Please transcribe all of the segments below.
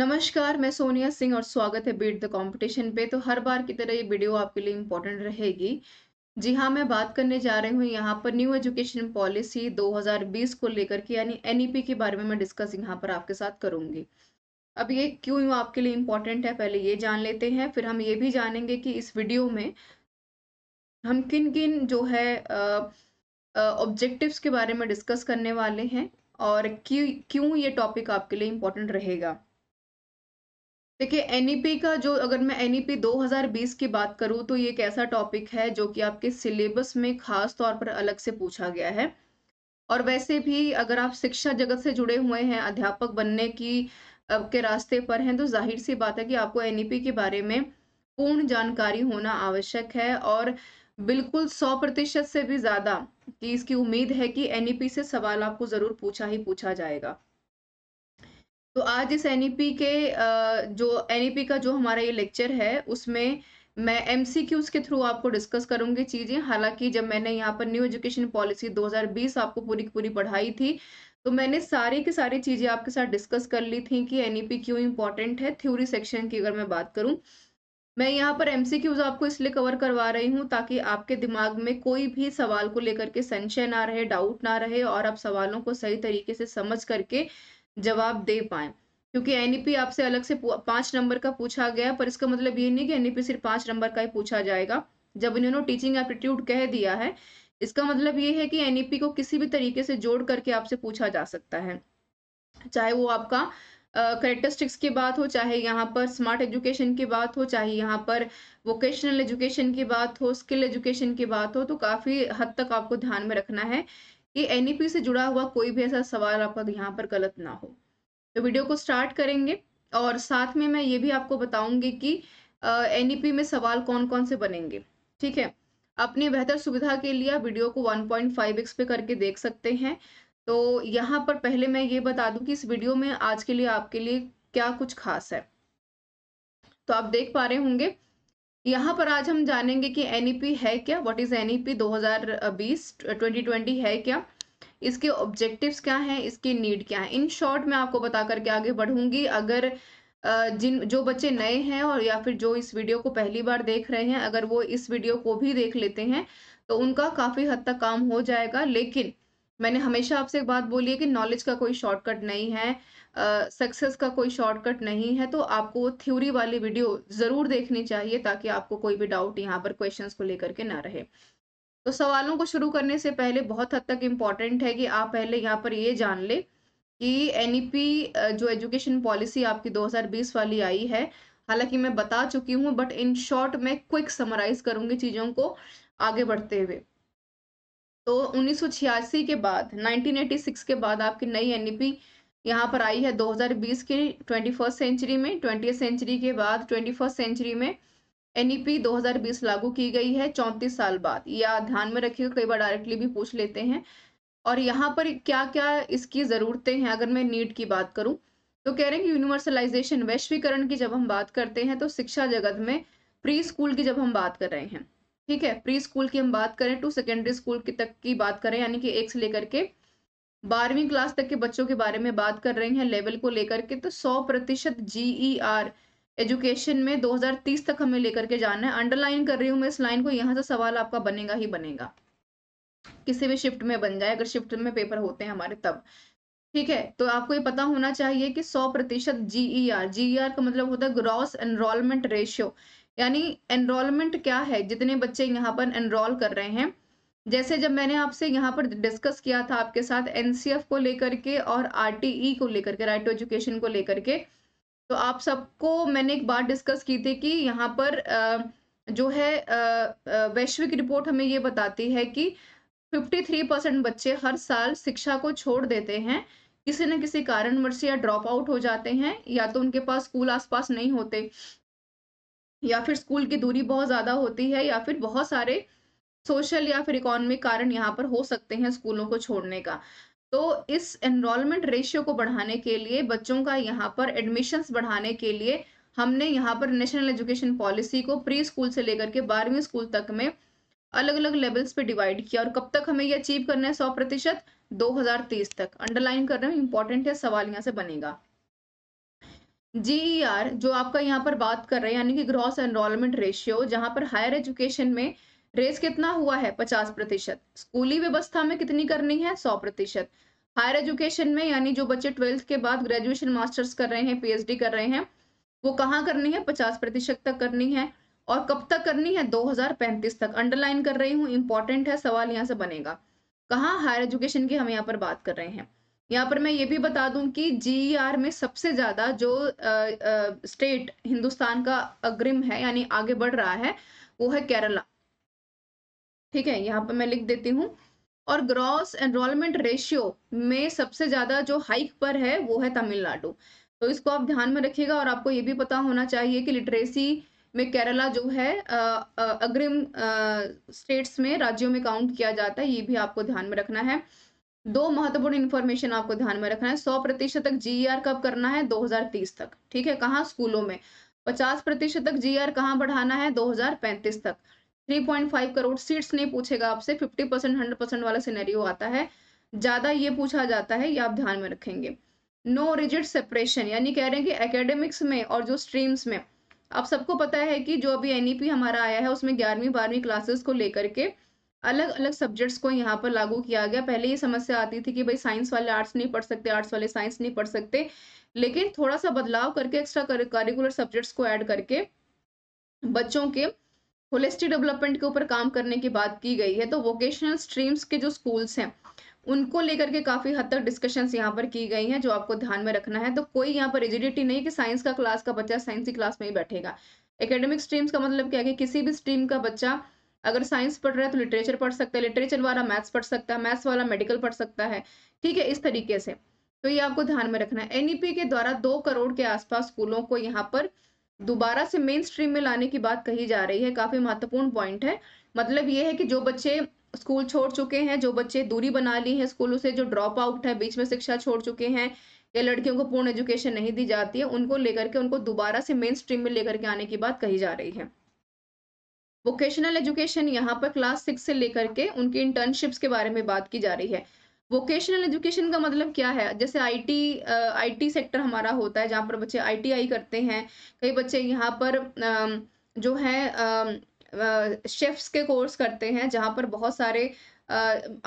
नमस्कार मैं सोनिया सिंह और स्वागत है बीट द कंपटीशन पे तो हर बार की तरह ये वीडियो आपके लिए इम्पोर्टेंट रहेगी जी हाँ मैं बात करने जा रही हूँ यहाँ पर न्यू एजुकेशन पॉलिसी 2020 को लेकर के यानी एनईपी e के बारे में मैं डिस्कस यहाँ पर आपके साथ करूँगी अब ये क्यों आपके लिए इम्पोर्टेंट है पहले ये जान लेते हैं फिर हम ये भी जानेंगे कि इस वीडियो में हम किन किन जो है ऑब्जेक्टिव्स के बारे में डिस्कस करने वाले हैं और क्यों क्यों ये टॉपिक आपके लिए इम्पोर्टेंट रहेगा देखिए एनईपी e का जो अगर मैं एनईपी e 2020 की बात करूं तो ये एक ऐसा टॉपिक है जो कि आपके सिलेबस में खास तौर पर अलग से पूछा गया है और वैसे भी अगर आप शिक्षा जगत से जुड़े हुए हैं अध्यापक बनने की के रास्ते पर हैं तो जाहिर सी बात है कि आपको एनईपी e के बारे में पूर्ण जानकारी होना आवश्यक है और बिल्कुल सौ प्रतिशत से भी ज़्यादा कि इसकी उम्मीद है कि एनईपी से सवाल आपको ज़रूर पूछा ही पूछा जाएगा तो आज इस एन e के जो एन e का जो हमारा ये लेक्चर है उसमें मैं एम के थ्रू आपको डिस्कस करूंगी चीज़ें हालांकि जब मैंने यहाँ पर न्यू एजुकेशन पॉलिसी 2020 आपको पूरी की पूरी पढ़ाई थी तो मैंने सारी की सारी चीज़ें आपके साथ डिस्कस कर ली थी कि एन e क्यों इंपॉर्टेंट है थ्योरी सेक्शन की अगर मैं बात करूँ मैं यहाँ पर एम आपको इसलिए कवर करवा रही हूँ ताकि आपके दिमाग में कोई भी सवाल को लेकर के संशय ना रहे डाउट ना रहे और आप सवालों को सही तरीके से समझ करके जवाब दे पाए क्योंकि एनईपी e आपसे अलग से पांच नंबर का पूछा गया पर इसका मतलब ये नहीं कि एनईपी e सिर्फ पांच नंबर का ही पूछा जाएगा जब इन्होंने टीचिंग एप्टीट्यूड कह दिया है इसका मतलब ये है कि एनईपी e को किसी भी तरीके से जोड़ करके आपसे पूछा जा सकता है चाहे वो आपका करेक्टरिस्टिक्स uh, की बात हो चाहे यहाँ पर स्मार्ट एजुकेशन की बात हो चाहे यहाँ पर वोकेशनल एजुकेशन की बात हो स्किल एजुकेशन की बात हो तो काफ़ी हद तक आपको ध्यान में रखना है कि एनईपी e से जुड़ा हुआ कोई भी ऐसा सवाल आपका यहाँ पर गलत ना हो तो वीडियो को स्टार्ट करेंगे और साथ में मैं ये भी आपको बताऊंगी कि एनईपी e में सवाल कौन कौन से बनेंगे ठीक है अपनी बेहतर सुविधा के लिए वीडियो को एक्स पे करके देख सकते हैं तो यहाँ पर पहले मैं ये बता दूँ कि इस वीडियो में आज के लिए आपके लिए क्या कुछ खास है तो आप देख पा रहे होंगे यहाँ पर आज हम जानेंगे कि एनईपी e है क्या व्हाट इज एनईपी 2020 2020 है क्या इसके ऑब्जेक्टिव्स क्या हैं इसकी नीड क्या है इन शॉर्ट मैं आपको बता करके आगे बढ़ूंगी अगर जिन जो बच्चे नए हैं और या फिर जो इस वीडियो को पहली बार देख रहे हैं अगर वो इस वीडियो को भी देख लेते हैं तो उनका काफ़ी हद तक काम हो जाएगा लेकिन मैंने हमेशा आपसे एक बात बोली है कि नॉलेज का कोई शॉर्टकट नहीं है सक्सेस का कोई शॉर्टकट नहीं है तो आपको वो थ्योरी वाली वीडियो ज़रूर देखनी चाहिए ताकि आपको कोई भी डाउट यहाँ पर क्वेश्चन को लेकर के ना रहे तो सवालों को शुरू करने से पहले बहुत हद तक इम्पॉर्टेंट है कि आप पहले यहाँ पर ये जान ले कि एन e जो एजुकेशन पॉलिसी आपकी 2020 वाली आई है हालांकि मैं बता चुकी हूँ बट इन शॉर्ट मैं क्विक समराइज करूंगी चीज़ों को आगे बढ़ते हुए तो 1986 के बाद 1986 के बाद आपकी नई एन यहाँ पर आई है 2020 की ट्वेंटी फर्स्ट सेंचुरी में ट्वेंटी सेंचुरी के बाद ट्वेंटी फर्स्ट सेंचुरी में एन 2020 e लागू की गई है चौंतीस साल बाद या ध्यान में रखिएगा कई बार डायरेक्टली भी पूछ लेते हैं और यहाँ पर क्या क्या इसकी ज़रूरतें हैं अगर मैं नीट की बात करूँ तो कह रहे हैं कि यूनिवर्सलाइजेशन वैश्वीकरण की जब हम बात करते हैं तो शिक्षा जगत में प्री स्कूल की जब हम बात कर रहे हैं ठीक है प्री स्कूल की हम बात करें टू सेकेंडरी स्कूल की तक की बात करें यानी कि एक से लेकर के बारहवीं क्लास तक के बच्चों के बारे में बात कर रही हैं लेवल को लेकर के तो सौ प्रतिशत जी आर e एजुकेशन में 2030 तक हमें लेकर के जाना है अंडरलाइन कर रही हूँ मैं इस लाइन को यहाँ से सवाल आपका बनेगा ही बनेगा किसी भी शिफ्ट में बन जाए अगर शिफ्ट में पेपर होते हैं हमारे तब ठीक है तो आपको ये पता होना चाहिए कि 100 प्रतिशत जी आर आर का मतलब होता है ग्रॉस एनरोलमेंट रेशियो यानी एनरोलमेंट क्या है जितने बच्चे यहाँ पर एनरोल कर रहे हैं जैसे जब मैंने आपसे यहाँ पर डिस्कस किया था आपके साथ एनसीएफ को लेकर के और आरटीई e को लेकर के राइट टू एजुकेशन को लेकर के तो आप सबको मैंने एक बात डिस्कस की थी कि यहाँ पर जो है वैश्विक रिपोर्ट हमें ये बताती है कि 53 परसेंट बच्चे हर साल शिक्षा को छोड़ देते हैं किसी न किसी कारणवश या ड्रॉप आउट हो जाते हैं या तो उनके पास स्कूल आसपास नहीं होते या फिर स्कूल की दूरी बहुत ज़्यादा होती है या फिर बहुत सारे सोशल या फिर इकोनॉमिक कारण यहाँ पर हो सकते हैं स्कूलों को छोड़ने का तो इस एनरोलमेंट रेशियो को बढ़ाने के लिए बच्चों का यहाँ पर एडमिशन्स बढ़ाने के लिए हमने यहाँ पर नेशनल एजुकेशन पॉलिसी को प्री स्कूल से लेकर के बारहवीं स्कूल तक में अलग अलग लेवल्स पे डिवाइड किया और कब तक हमें ये अचीव करना है सौ प्रतिशत दो तक अंडरलाइन कर रहे हैं इंपॉर्टेंट है सवाल यहाँ से बनेगा जीईआर e जो आपका यहाँ पर बात कर रहे हैं यानी कि ग्रॉस एनरोलमेंट रेशियो जहाँ पर हायर एजुकेशन में रेस कितना हुआ है पचास प्रतिशत स्कूली व्यवस्था में कितनी करनी है सौ प्रतिशत हायर एजुकेशन में यानी जो बच्चे ट्वेल्थ के बाद ग्रेजुएशन मास्टर्स कर रहे हैं पीएचडी कर रहे हैं वो कहाँ करनी है पचास प्रतिशत तक करनी है और कब तक करनी है 2035 तक अंडरलाइन कर रही हूँ इंपॉर्टेंट है सवाल यहाँ से बनेगा कहाँ हायर एजुकेशन की हम यहाँ पर बात कर रहे हैं यहाँ पर मैं ये भी बता दूं कि जी e में सबसे ज्यादा जो आ, आ, स्टेट हिंदुस्तान का अग्रिम है यानी आगे बढ़ रहा है वो है केरला ठीक है यहाँ पर मैं लिख देती हूँ और ग्रॉस एनरोलमेंट रेशियो में सबसे ज्यादा जो हाइक पर है वो है तमिलनाडु तो इसको आप ध्यान में रखिएगा और आपको ये भी पता होना चाहिए कि लिटरेसी में केरला जो है अग्रिम स्टेट्स में राज्यों में काउंट किया जाता है ये भी आपको ध्यान में रखना है दो महत्वपूर्ण इन्फॉर्मेशन आपको ध्यान में रखना है सौ प्रतिशत तक जी e कब करना है 2030 तक ठीक है कहाँ स्कूलों में पचास प्रतिशत तक जी आर e कहाँ बढ़ाना है 2035 तक 3.5 करोड़ सीट्स नहीं पूछेगा आपसे 50 परसेंट हंड्रेड परसेंट वाला सिनेरियो आता है ज़्यादा ये पूछा जाता है ये आप ध्यान में रखेंगे नो रिजिड सेपरेशन यानी कह रहे हैं कि एकेडमिक्स में और जो स्ट्रीम्स में आप सबको पता है कि जो अभी एनईपी e हमारा आया है उसमें ग्यारहवीं बारहवीं क्लासेस को लेकर के अलग अलग सब्जेक्ट्स को यहाँ पर लागू किया गया पहले ये समस्या आती थी कि भाई साइंस वाले आर्ट्स नहीं पढ़ सकते आर्ट्स वाले साइंस नहीं पढ़ सकते लेकिन थोड़ा सा बदलाव करके एक्स्ट्रा करिकुलर सब्जेक्ट्स को ऐड करके बच्चों के होलिस्टिक डेवलपमेंट के ऊपर काम करने की बात की गई है तो वोकेशनल स्ट्रीम्स के जो स्कूल्स हैं उनको लेकर के काफ़ी हद तक डिस्कशंस यहाँ पर की गई हैं जो आपको ध्यान में रखना है तो कोई यहाँ पर रिजिडिटी नहीं कि साइंस का क्लास का बच्चा साइंस की क्लास में ही बैठेगा एकेडमिक स्ट्रीम्स का मतलब क्या है कि किसी भी स्ट्रीम का बच्चा अगर साइंस पढ़ रहा है तो लिटरेचर पढ़ सकता है लिटरेचर वाला मैथ्स पढ़ सकता है मैथ्स वाला मेडिकल पढ़ सकता है ठीक है इस तरीके से तो ये आपको ध्यान में रखना है एनईपी e के द्वारा दो करोड़ के आसपास स्कूलों को यहाँ पर दोबारा से मेन स्ट्रीम में लाने की बात कही जा रही है काफ़ी महत्वपूर्ण पॉइंट है मतलब ये है कि जो बच्चे स्कूल छोड़ चुके हैं जो बच्चे दूरी बना ली है स्कूलों से जो ड्रॉप आउट है बीच में शिक्षा छोड़ चुके हैं या लड़कियों को पूर्ण एजुकेशन नहीं दी जाती है उनको लेकर के उनको दोबारा से मेन स्ट्रीम में लेकर के आने की बात कही जा रही है वोकेशनल एजुकेशन यहाँ पर क्लास सिक्स से लेकर के उनकी इंटर्नशिप्स के बारे में बात की जा रही है वोकेशनल एजुकेशन का मतलब क्या है जैसे आईटी आईटी सेक्टर हमारा होता है जहाँ पर बच्चे आईटीआई करते हैं कई बच्चे यहाँ पर जो है शेफ्स के कोर्स करते हैं जहाँ पर बहुत सारे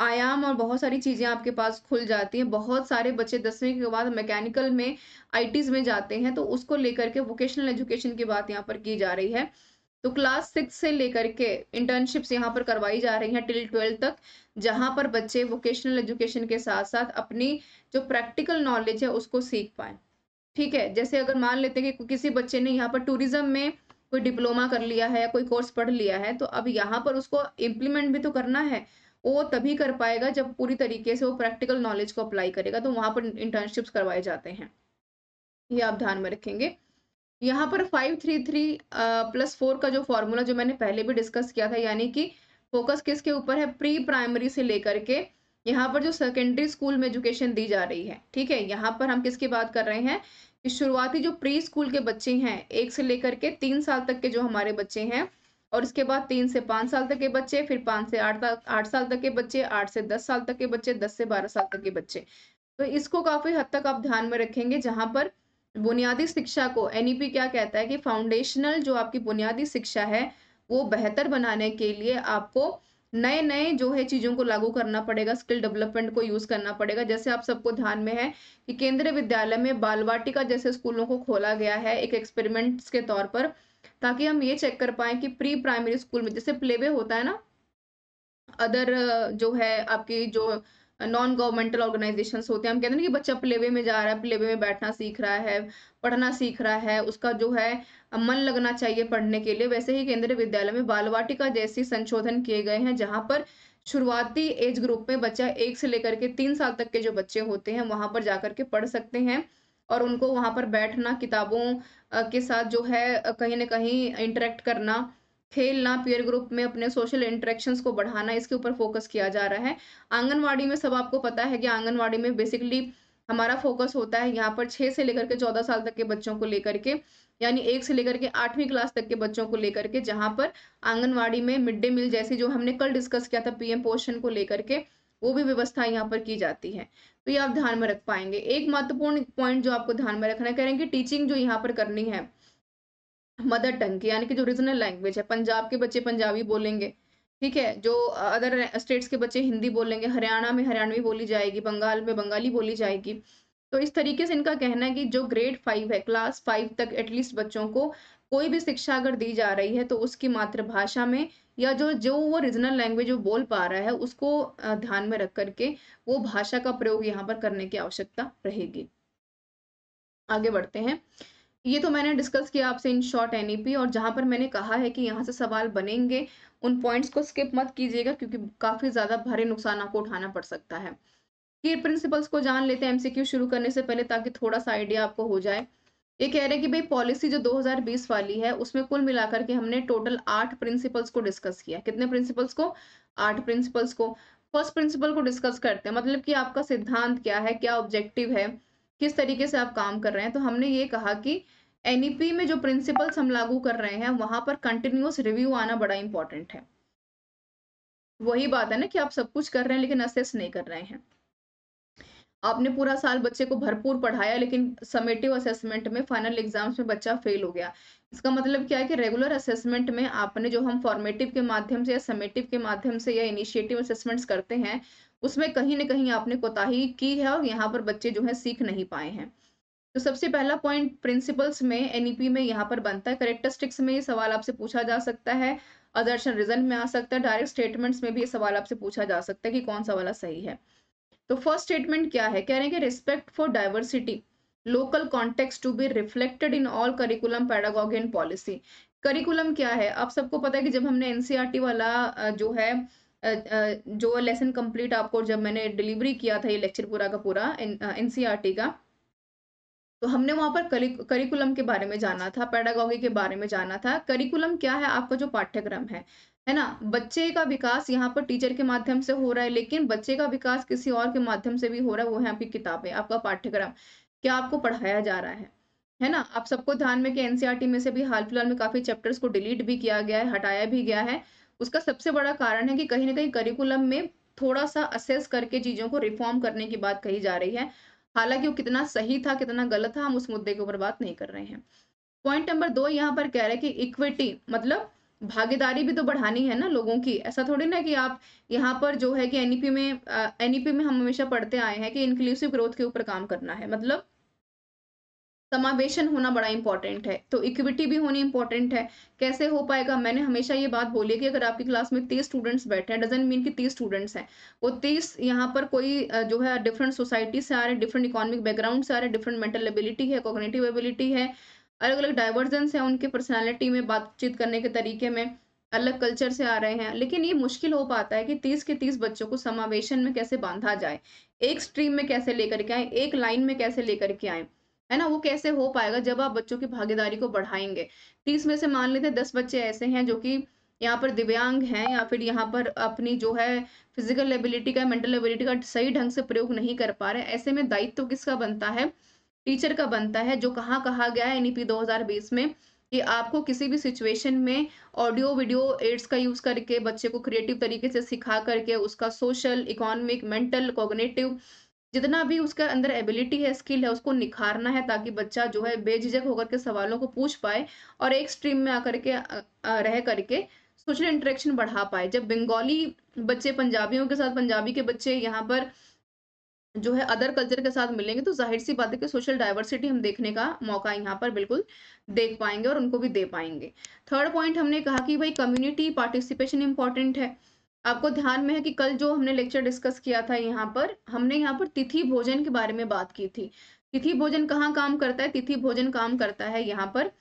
आयाम और बहुत सारी चीज़ें आपके पास खुल जाती हैं बहुत सारे बच्चे दसवीं के बाद मैकेनिकल में आईटीज में जाते हैं तो उसको लेकर के वोकेशनल एजुकेशन की बात यहाँ पर की जा रही है तो क्लास सिक्स से लेकर के इंटर्नशिप्स यहाँ पर करवाई जा रही हैं टिल ट्वेल्थ तक जहाँ पर बच्चे वोकेशनल एजुकेशन के साथ साथ अपनी जो प्रैक्टिकल नॉलेज है उसको सीख पाए ठीक है जैसे अगर मान लेते हैं कि किसी बच्चे ने यहाँ पर टूरिज्म में कोई डिप्लोमा कर लिया है कोई कोर्स पढ़ लिया है तो अब यहाँ पर उसको इम्प्लीमेंट भी तो करना है वो तभी कर पाएगा जब पूरी तरीके से वो प्रैक्टिकल नॉलेज को अप्लाई करेगा तो वहाँ पर इंटर्नशिप्स करवाए जाते हैं ये आप ध्यान में रखेंगे यहाँ पर five three three plus four का जो फॉर्मूला जो मैंने पहले भी डिस्कस किया था यानी कि फोकस किसके ऊपर है प्री प्राइमरी से लेकर के यहाँ पर जो सेकेंडरी स्कूल में एजुकेशन दी जा रही है ठीक है यहाँ पर हम किसकी बात कर रहे हैं कि शुरुआती जो प्री स्कूल के बच्चे हैं एक से लेकर के तीन साल तक के जो हमारे बच्चे हैं और इसके बाद तीन से पाँच साल तक के बच्चे फिर पाँच से आठ तक आठ साल तक के बच्चे आठ से दस साल तक के बच्चे दस से बारह साल तक के बच्चे तो इसको काफी हद तक आप ध्यान में रखेंगे जहाँ पर बुनियादी शिक्षा को एनईपी e क्या कहता है कि फाउंडेशनल जो आपकी बुनियादी शिक्षा है वो बेहतर बनाने के लिए आपको नए नए जो है चीज़ों को लागू करना पड़ेगा स्किल डेवलपमेंट को यूज़ करना पड़ेगा जैसे आप सबको ध्यान में है कि केंद्रीय विद्यालय में बालवाटिका जैसे स्कूलों को खोला गया है एक एक्सपेरिमेंट्स के तौर पर ताकि हम ये चेक कर पाए कि प्री प्राइमरी स्कूल में जैसे प्लेवे होता है ना अदर जो है आपकी जो नॉन गवर्नमेंटल ऑर्गेनाइजेशन होते हैं हम कहते हैं ना कि बच्चा प्लेवे में जा रहा है प्लेवे में बैठना सीख रहा है पढ़ना सीख रहा है उसका जो है मन लगना चाहिए पढ़ने के लिए वैसे ही केंद्रीय विद्यालय में बालवाटिका जैसे संशोधन किए गए हैं जहाँ पर शुरुआती एज ग्रुप में बच्चा एक से लेकर के तीन साल तक के जो बच्चे होते हैं वहां पर जाकर के पढ़ सकते हैं और उनको वहां पर बैठना किताबों के साथ जो है कहीं ना कहीं इंटरेक्ट करना खेलना पीयर ग्रुप में अपने सोशल इंटरेक्शंस को बढ़ाना इसके ऊपर फोकस किया जा रहा है आंगनवाड़ी में सब आपको पता है कि आंगनवाड़ी में बेसिकली हमारा फोकस होता है यहाँ पर छः से लेकर के चौदह साल तक के बच्चों को लेकर के यानी एक से लेकर के आठवीं क्लास तक के बच्चों को लेकर के जहाँ पर आंगनवाड़ी में मिड डे मील जैसी जो हमने कल डिस्कस किया था पीएम पोषण को लेकर के वो भी व्यवस्था यहाँ पर की जाती है तो ये आप ध्यान में रख पाएंगे एक महत्वपूर्ण पॉइंट जो आपको ध्यान में रखना है हैं कि टीचिंग जो यहाँ पर करनी है मदर टंग यानी कि जो रीजनल लैंग्वेज है पंजाब के बच्चे पंजाबी बोलेंगे ठीक है जो अदर स्टेट्स के बच्चे हिंदी बोलेंगे हरियाणा में हरियाणवी बोली जाएगी बंगाल में बंगाली बोली जाएगी तो इस तरीके से इनका कहना है कि जो ग्रेड फाइव है क्लास फाइव तक एटलीस्ट बच्चों को कोई भी शिक्षा अगर दी जा रही है तो उसकी मातृभाषा में या जो जो वो रीजनल लैंग्वेज वो बोल पा रहा है उसको ध्यान में रख करके वो भाषा का प्रयोग यहाँ पर करने की आवश्यकता रहेगी आगे बढ़ते हैं ये तो मैंने डिस्कस किया आपसे इन शॉर्ट एनईपी और जहाँ पर मैंने कहा है कि यहाँ से सवाल बनेंगे उन पॉइंट्स को स्किप मत कीजिएगा क्योंकि काफ़ी ज़्यादा भारी नुकसान आपको उठाना पड़ सकता है की प्रिंसिपल्स को जान लेते हैं एमसीक्यू शुरू करने से पहले ताकि थोड़ा सा आइडिया आपको हो जाए ये कह रहे हैं कि भाई पॉलिसी जो 2020 वाली है उसमें कुल मिलाकर के हमने टोटल आठ प्रिंसिपल्स को डिस्कस किया कितने प्रिंसिपल्स को आठ प्रिंसिपल्स को फर्स्ट प्रिंसिपल को डिस्कस करते हैं मतलब कि आपका सिद्धांत क्या है क्या ऑब्जेक्टिव है किस तरीके से आप काम कर रहे हैं तो हमने ये कहा कि एनईपी e में जो प्रिंसिपल्स हम लागू कर रहे हैं वहां पर कंटिन्यूस रिव्यू आना बड़ा इंपॉर्टेंट है वही बात है ना कि आप सब कुछ कर रहे हैं लेकिन असेस नहीं कर रहे हैं आपने पूरा साल बच्चे को भरपूर पढ़ाया लेकिन समेटिव असेसमेंट में फाइनल एग्जाम्स में बच्चा फेल हो गया इसका मतलब क्या है कि रेगुलर असेसमेंट में आपने जो हम फॉर्मेटिव के माध्यम से या समेटिव के माध्यम से या इनिशिएटिव असेसमेंट्स करते हैं उसमें कहीं ना कहीं आपने कोताही की है और यहाँ पर बच्चे जो है सीख नहीं पाए हैं तो सबसे पहला पॉइंट प्रिंसिपल्स में एनईपी में यहाँ पर बनता है करेक्टरिस्टिक्स में ये सवाल आपसे पूछा जा सकता है अदर्शन रिजल्ट में आ सकता है डायरेक्ट स्टेटमेंट्स में भी ये सवाल आपसे पूछा जा सकता है कि कौन सा वाला सही है तो फर्स्ट स्टेटमेंट क्या है कह रहे हैं कि respect for diversity local context to be reflected in all curriculum pedagogy and policy curriculum क्या है आप सबको पता है कि जब हमने एनसीईआरटी e वाला जो है जो लेसन कंप्लीट आपको जब मैंने डिलीवरी किया था ये लेक्चर पूरा का पूरा एनसीईआरटी e का तो हमने वहां पर करिकुलम के बारे में जाना था पैडागॉगी के बारे में जाना था करिकुलम क्या है आपका जो पाठ्यक्रम है है ना बच्चे का विकास यहाँ पर टीचर के माध्यम से हो रहा है लेकिन बच्चे का विकास किसी और के माध्यम से भी हो रहा है वो है आपकी किताबें आपका पाठ्यक्रम क्या आपको पढ़ाया जा रहा है है ना आप सबको ध्यान में कि एनसीआरटी e में से भी हाल फिलहाल में काफी चैप्टर्स को डिलीट भी किया गया है हटाया भी गया है उसका सबसे बड़ा कारण है कि कहीं ना कहीं करिकुलम में थोड़ा सा असेस करके चीजों को रिफॉर्म करने की बात कही जा रही है हालांकि वो कितना सही था कितना गलत था हम उस मुद्दे के ऊपर बात नहीं कर रहे हैं पॉइंट नंबर दो यहाँ पर कह रहे हैं कि इक्विटी मतलब भागीदारी भी तो बढ़ानी है ना लोगों की ऐसा थोड़ी ना कि आप यहाँ पर जो है कि एनईपी e में एनईपी e में हम हमेशा पढ़ते आए हैं कि इंक्लूसिव ग्रोथ के ऊपर काम करना है मतलब समावेशन होना बड़ा इंपॉर्टेंट है तो इक्विटी भी होनी इंपॉर्टेंट है कैसे हो पाएगा मैंने हमेशा ये बात बोली कि अगर आपकी क्लास में तीस स्टूडेंट्स बैठे हैं डजेंट मीन कि तीस स्टूडेंट्स हैं वो तीस यहाँ पर कोई जो है डिफरेंट सोसाइटी से आ रहे हैं डिफरेंट इकोनॉमिक बैकग्राउंड से आ रहे हैं डिफरेंट मेंटल एबिलिटी है कोग्नेटिव एबिलिटी है अलग अलग डाइवर्जेंस हैं उनके पर्सनालिटी में बातचीत करने के तरीके में अलग कल्चर से आ रहे हैं लेकिन ये मुश्किल हो पाता है कि तीस के तीस बच्चों को समावेशन में कैसे बांधा जाए एक स्ट्रीम में कैसे लेकर के आए एक लाइन में कैसे लेकर के आए है ना वो कैसे हो पाएगा जब आप बच्चों की भागीदारी को बढ़ाएंगे तीस में से मान लेते दस बच्चे ऐसे हैं जो कि यहाँ पर दिव्यांग हैं या फिर यहाँ पर अपनी जो है फिजिकल एबिलिटी का मेंटल एबिलिटी का सही ढंग से प्रयोग नहीं कर पा रहे ऐसे में दायित्व तो किसका बनता है टीचर का बनता है जो कहाँ कहा गया है एनईपी 2020 में कि आपको किसी भी सिचुएशन में ऑडियो वीडियो एड्स का यूज़ करके बच्चे को क्रिएटिव तरीके से सिखा करके उसका सोशल इकोनॉमिक मेंटल कोगनेटिव जितना भी उसका अंदर एबिलिटी है स्किल है उसको निखारना है ताकि बच्चा जो है बेझिझक होकर के सवालों को पूछ पाए और एक स्ट्रीम में आकर के रह करके सोशल इंटरेक्शन बढ़ा पाए जब बंगाली बच्चे पंजाबियों के साथ पंजाबी के बच्चे यहाँ पर जो है अदर कल्चर के साथ मिलेंगे तो जाहिर सी बात है कि सोशल डाइवर्सिटी हम देखने का मौका यहाँ पर बिल्कुल देख पाएंगे और उनको भी दे पाएंगे थर्ड पॉइंट हमने कहा कि भाई कम्युनिटी पार्टिसिपेशन इंपॉर्टेंट है आपको ध्यान में है कि कल जो हमने लेक्चर डिस्कस किया था यहाँ पर हमने यहाँ पर तिथि भोजन के बारे में बात की थी तिथि भोजन कहाँ काम करता है तिथि भोजन काम करता है यहाँ पर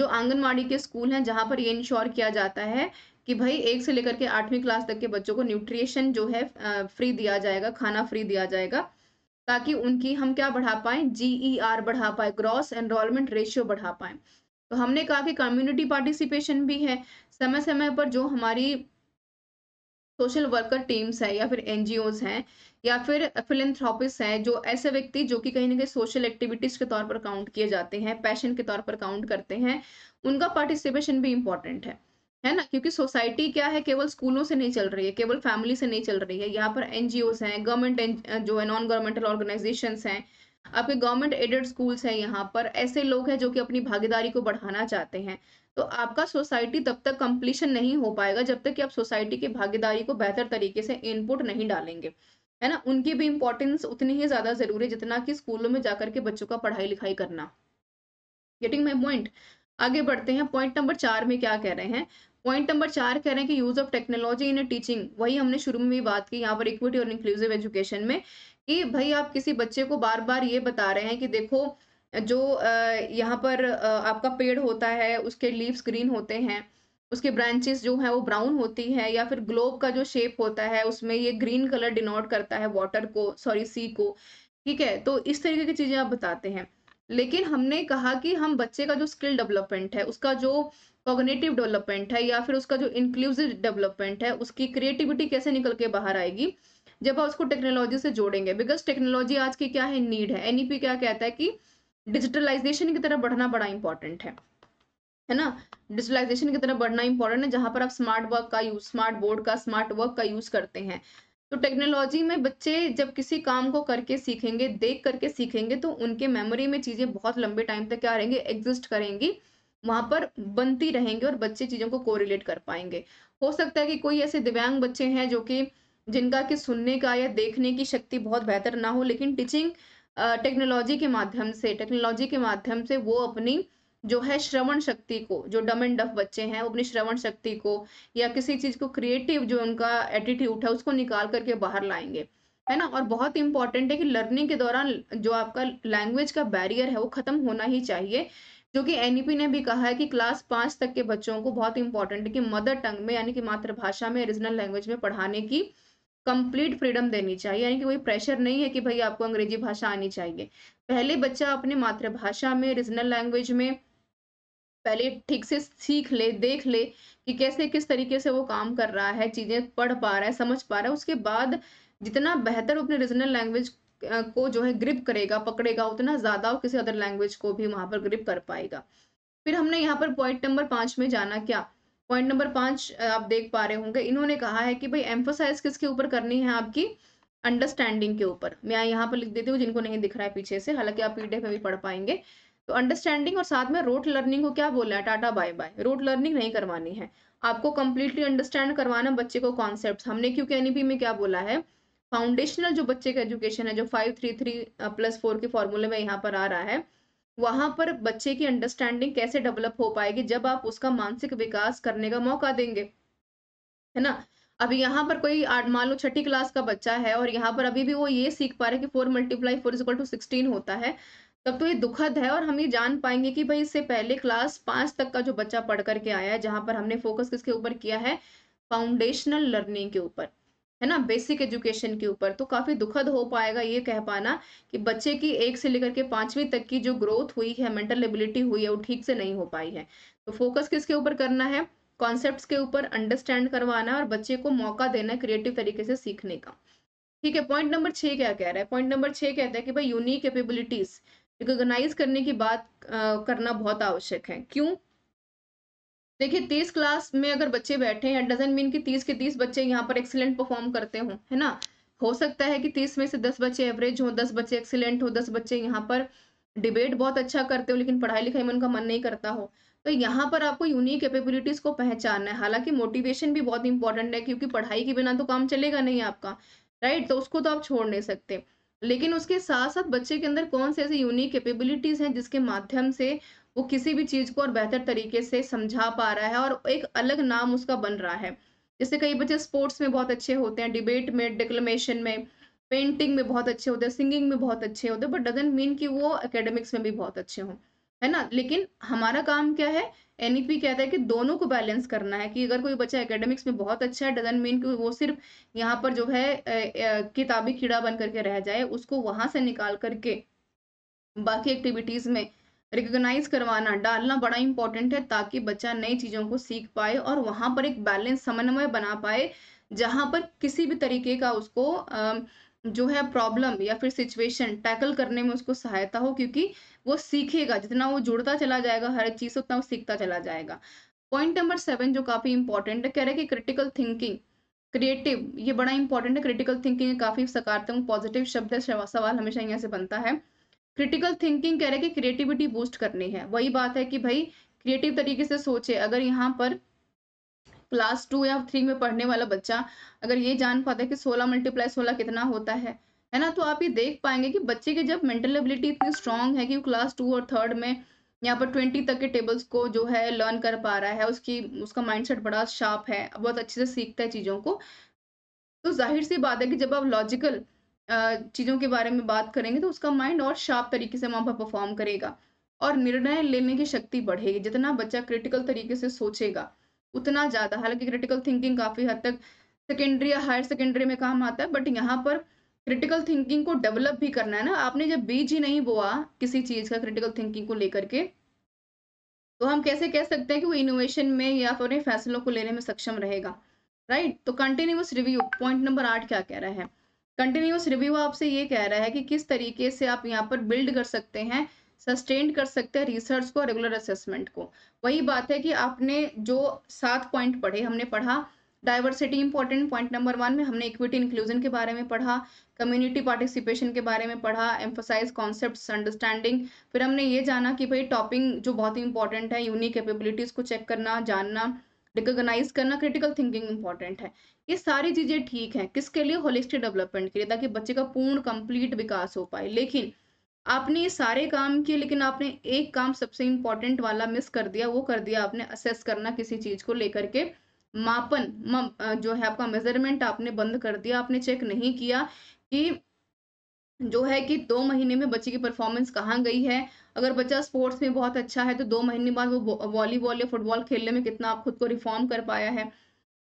जो आंगनवाड़ी के स्कूल हैं जहाँ पर ये इंश्योर किया जाता है कि भाई एक से लेकर के आठवीं क्लास तक के बच्चों को न्यूट्रिशन जो है फ्री दिया जाएगा खाना फ्री दिया जाएगा ताकि उनकी हम क्या बढ़ा पाए जी आर e बढ़ा पाए ग्रॉस एनरोलमेंट रेशियो बढ़ा पाए तो हमने कहा कि कम्युनिटी पार्टिसिपेशन भी है समय समय पर जो हमारी सोशल वर्कर टीम्स है या फिर एनजीओज हैं या फिर फिलेंथ्रॉपिस्ट हैं जो ऐसे व्यक्ति जो कि कहीं ना कहीं सोशल एक्टिविटीज के तौर पर काउंट किए जाते हैं पैशन के तौर पर काउंट करते हैं उनका पार्टिसिपेशन भी इम्पोर्टेंट है है ना क्योंकि सोसाइटी क्या है केवल स्कूलों से नहीं चल रही है केवल फैमिली से नहीं चल रही है यहाँ पर एनजीओ हैं गवर्नमेंट जो है नॉन गवर्नमेंटल ऑर्गेनाइजेशन हैं आपके गवर्नमेंट एडेड स्कूल्स हैं यहाँ पर ऐसे लोग हैं जो कि अपनी भागीदारी को बढ़ाना चाहते हैं तो आपका सोसाइटी तब तक कंप्लीशन नहीं हो पाएगा जब तक कि आप सोसाइटी की भागीदारी को बेहतर तरीके से इनपुट नहीं डालेंगे है ना उनकी भी इम्पोर्टेंस उतनी ही ज्यादा जरूरी है जितना कि स्कूलों में जाकर के बच्चों का पढ़ाई लिखाई करना गेटिंग माई पॉइंट आगे बढ़ते हैं पॉइंट नंबर चार में क्या कह रहे हैं पॉइंट नंबर चार कह रहे हैं कि use of technology in teaching वही हमने शुरू में भी बात की यहाँ पर इक्विटी और इंक्लूसिव एजुकेशन में कि भाई आप किसी बच्चे को बार बार ये बता रहे हैं कि देखो जो यहाँ पर आपका पेड़ होता है उसके लीव्स ग्रीन होते हैं उसके ब्रांचेस जो है वो ब्राउन होती है या फिर ग्लोब का जो शेप होता है उसमें ये ग्रीन कलर डिनोट करता है वाटर को सॉरी सी को ठीक है तो इस तरीके की चीजें आप बताते हैं लेकिन हमने कहा कि हम बच्चे का जो स्किल डेवलपमेंट है उसका जो कॉग्नेटिव डेवलपमेंट है या फिर उसका जो इंक्लूसिव डेवलपमेंट है उसकी क्रिएटिविटी कैसे निकल के बाहर आएगी जब आप उसको टेक्नोलॉजी से जोड़ेंगे बिकॉज टेक्नोलॉजी आज की क्या है नीड है एनईपी e क्या कहता है कि डिजिटलाइजेशन की तरफ बढ़ना बड़ा इंपॉर्टेंट है है ना डिजिटलाइजेशन की तरफ बढ़ना इंपॉर्टेंट है जहां पर आप स्मार्ट वर्क का यूज स्मार्ट बोर्ड का स्मार्ट वर्क का यूज करते हैं तो टेक्नोलॉजी में बच्चे जब किसी काम को करके सीखेंगे देख करके सीखेंगे तो उनके मेमोरी में चीज़ें बहुत लंबे टाइम तक क्या रहेंगे एग्जिस्ट करेंगी वहाँ पर बनती रहेंगी और बच्चे चीज़ों को कोरिलेट कर पाएंगे हो सकता है कि कोई ऐसे दिव्यांग बच्चे हैं जो कि जिनका कि सुनने का या देखने की शक्ति बहुत बेहतर ना हो लेकिन टीचिंग टेक्नोलॉजी के माध्यम से टेक्नोलॉजी के माध्यम से वो अपनी जो है श्रवण शक्ति को जो डम एंड डफ बच्चे हैं वो अपनी श्रवण शक्ति को या किसी चीज को क्रिएटिव जो उनका एटीट्यूड है उसको निकाल करके बाहर लाएंगे है ना और बहुत इंपॉर्टेंट है कि लर्निंग के दौरान जो आपका लैंग्वेज का बैरियर है वो खत्म होना ही चाहिए जो कि एनईपी e ने भी कहा है कि क्लास पाँच तक के बच्चों को बहुत इंपॉर्टेंट है कि मदर टंग में यानी कि मातृभाषा में रीजनल लैंग्वेज में पढ़ाने की कंप्लीट फ्रीडम देनी चाहिए यानी कि कोई प्रेशर नहीं है कि भाई आपको अंग्रेजी भाषा आनी चाहिए पहले बच्चा अपने मातृभाषा में रीजनल लैंग्वेज में पहले ठीक से सीख ले देख ले कि कैसे किस तरीके से वो काम कर रहा है चीज़ें पढ़ पा रहा है समझ पा रहा है उसके बाद जितना बेहतर अपने रीजनल लैंग्वेज को जो है ग्रिप करेगा पकड़ेगा उतना ज़्यादा किसी अदर लैंग्वेज को भी वहां पर ग्रिप कर पाएगा फिर हमने यहाँ पर पॉइंट नंबर पांच में जाना क्या पॉइंट नंबर पांच आप देख पा रहे होंगे इन्होंने कहा है कि भाई एम्फोसाइज किसके ऊपर करनी है आपकी अंडरस्टैंडिंग के ऊपर मैं यहाँ पर लिख देती हूँ जिनको नहीं दिख रहा है पीछे से हालांकि आप पीडीएफ में भी पढ़ पाएंगे तो अंडरस्टैंडिंग और साथ में रोट लर्निंग को क्या बोला है tata bye bye rote learning नहीं करवानी है आपको कम्प्लीटली अंडरस्टैंड करवाना बच्चे को कॉन्सेप्ट हमने क्योंकि एनईपी में क्या बोला है फाउंडेशनल जो बच्चे का एजुकेशन है जो five three three plus four के फॉर्मूले में यहाँ पर आ रहा है वहां पर बच्चे की अंडरस्टैंडिंग कैसे डेवलप हो पाएगी जब आप उसका मानसिक विकास करने का मौका देंगे है ना अभी यहाँ पर कोई मान लो छठी क्लास का बच्चा है और यहाँ पर अभी भी वो ये सीख पा रहे हैं कि four multiply four is equal to sixteen होता है तब तो ये दुखद है और हम ये जान पाएंगे कि भाई इससे पहले क्लास पांच तक का जो बच्चा पढ़ करके आया है जहां पर हमने फोकस किसके ऊपर किया है फाउंडेशनल लर्निंग के ऊपर है ना बेसिक एजुकेशन के ऊपर तो काफ़ी दुखद हो पाएगा ये कह पाना कि बच्चे की एक से लेकर के पांचवी तक की जो ग्रोथ हुई है मेंटल एबिलिटी हुई है वो ठीक से नहीं हो पाई है तो फोकस किसके ऊपर करना है कॉन्सेप्ट के ऊपर अंडरस्टैंड करवाना और बच्चे को मौका देना क्रिएटिव तरीके से सीखने का ठीक है पॉइंट नंबर छह क्या कह रहा है पॉइंट नंबर छह कहता है कि भाई यूनिक एपेबिलिटीज़ रिकोगनाइज करने की बात करना बहुत आवश्यक है क्यों देखिए तीस क्लास में अगर बच्चे बैठे हैं डजेंट मीन कि तीस के तीस बच्चे यहाँ पर एक्सीलेंट परफॉर्म करते हों है ना हो सकता है कि तीस में से दस बच्चे एवरेज हो दस बच्चे एक्सीलेंट हो दस बच्चे यहाँ पर डिबेट बहुत अच्छा करते हो लेकिन पढ़ाई लिखाई में उनका मन नहीं करता हो तो यहाँ पर आपको यूनिक कैपेबिलिटीज को पहचानना है हालांकि मोटिवेशन भी बहुत इंपॉर्टेंट है क्योंकि पढ़ाई के बिना तो काम चलेगा नहीं आपका राइट तो उसको तो आप छोड़ नहीं सकते लेकिन उसके साथ साथ बच्चे के अंदर कौन से ऐसे यूनिक कैपेबिलिटीज़ हैं जिसके माध्यम से वो किसी भी चीज़ को और बेहतर तरीके से समझा पा रहा है और एक अलग नाम उसका बन रहा है जैसे कई बच्चे स्पोर्ट्स में बहुत अच्छे होते हैं डिबेट में डिक्लेमेशन में पेंटिंग में बहुत अच्छे होते हैं सिंगिंग में बहुत अच्छे होते हैं बट डजेंट मीन कि वो एकेडमिक्स में भी बहुत अच्छे हों है ना लेकिन हमारा काम क्या है एनईपी e कहता है कि दोनों को बैलेंस करना है कि अगर कोई बच्चा एकेडमिक्स में बहुत अच्छा है डजन मीन कि वो सिर्फ यहाँ पर जो है किताबी कीड़ा बन करके रह जाए उसको वहां से निकाल करके बाकी एक्टिविटीज में रिकोगनाइज करवाना डालना बड़ा इंपॉर्टेंट है ताकि बच्चा नई चीजों को सीख पाए और वहां पर एक बैलेंस समन्वय बना पाए जहां पर किसी भी तरीके का उसको आ, जो है प्रॉब्लम या फिर सिचुएशन टैकल करने में उसको सहायता हो क्योंकि वो सीखेगा जितना वो जुड़ता चला जाएगा हर चीज़ से उतना वो सीखता चला जाएगा पॉइंट नंबर सेवन जो काफ़ी इंपॉर्टेंट है कह रहे हैं कि क्रिटिकल थिंकिंग क्रिएटिव ये बड़ा इंपॉर्टेंट है क्रिटिकल थिंकिंग काफ़ी सकारात्मक पॉजिटिव शब्द है सवाल हमेशा यहाँ से बनता है क्रिटिकल थिंकिंग कह रहे हैं कि क्रिएटिविटी बूस्ट करनी है वही बात है कि भाई क्रिएटिव तरीके से सोचे अगर यहाँ पर क्लास टू या थ्री में पढ़ने वाला बच्चा अगर ये जान पाता है कि सोलह मल्टीप्लाई सोलह कितना होता है है ना तो आप ये देख पाएंगे कि बच्चे की जब मेंटल एबिलिटी इतनी स्ट्रांग है कि वो क्लास टू और थर्ड में यहाँ पर ट्वेंटी तक के टेबल्स को जो है लर्न कर पा रहा है उसकी उसका माइंडसेट बड़ा शार्प है बहुत अच्छे से सीखता है चीज़ों को तो जाहिर सी बात है कि जब आप लॉजिकल चीज़ों के बारे में बात करेंगे तो उसका माइंड और शार्प तरीके से वहाँ पर परफॉर्म करेगा और निर्णय लेने की शक्ति बढ़ेगी जितना बच्चा क्रिटिकल तरीके से सोचेगा उतना ज़्यादा हालांकि क्रिटिकल थिंकिंग काफ़ी हद तक सेकेंडरी या हायर सेकेंडरी में काम आता है बट यहाँ पर क्रिटिकल थिंकिंग को डेवलप भी करना है ना आपने जब बीज ही नहीं बोआ किसी चीज़ का क्रिटिकल थिंकिंग को लेकर के तो हम कैसे कह सकते हैं कि वो इनोवेशन में या अपने फैसलों को लेने में सक्षम रहेगा राइट तो कंटिन्यूस रिव्यू पॉइंट नंबर आठ क्या कह रहा है कंटिन्यूस रिव्यू आपसे ये कह रहा है कि किस तरीके से आप यहाँ पर बिल्ड कर सकते हैं सस्टेन कर सकते हैं रिसर्च को रेगुलर असेसमेंट को वही बात है कि आपने जो सात पॉइंट पढ़े हमने पढ़ा diversity important point number one में हमने इक्विटी इंक्लूजन के बारे में पढ़ा कम्युनिटी पार्टिसिपेशन के बारे में पढ़ा एम्फोसाइज कॉन्सेप्ट अंडरस्टैंडिंग फिर हमने ये जाना कि भाई टॉपिंग जो बहुत ही इंपॉर्टेंट है यूनिक कैपेबिलिटीज़ को चेक करना जानना रिकोगनाइज करना क्रिटिकल थिंकिंग इंपॉर्टेंट है ये सारी चीज़ें ठीक है किसके लिए होलिस्टिक डेवलपमेंट के लिए ताकि बच्चे का पूर्ण कंप्लीट विकास हो पाए लेकिन आपने सारे काम किए लेकिन आपने एक काम सबसे इम्पोर्टेंट वाला मिस कर दिया वो कर दिया आपने असेस करना किसी चीज को लेकर के मापन जो है आपका मेजरमेंट आपने बंद कर दिया आपने चेक नहीं किया कि जो है कि दो महीने में बच्चे की परफॉर्मेंस कहाँ गई है अगर बच्चा स्पोर्ट्स में बहुत अच्छा है तो दो महीने बाद वो वॉलीबॉल या फुटबॉल खेलने में कितना आप खुद को रिफॉर्म कर पाया है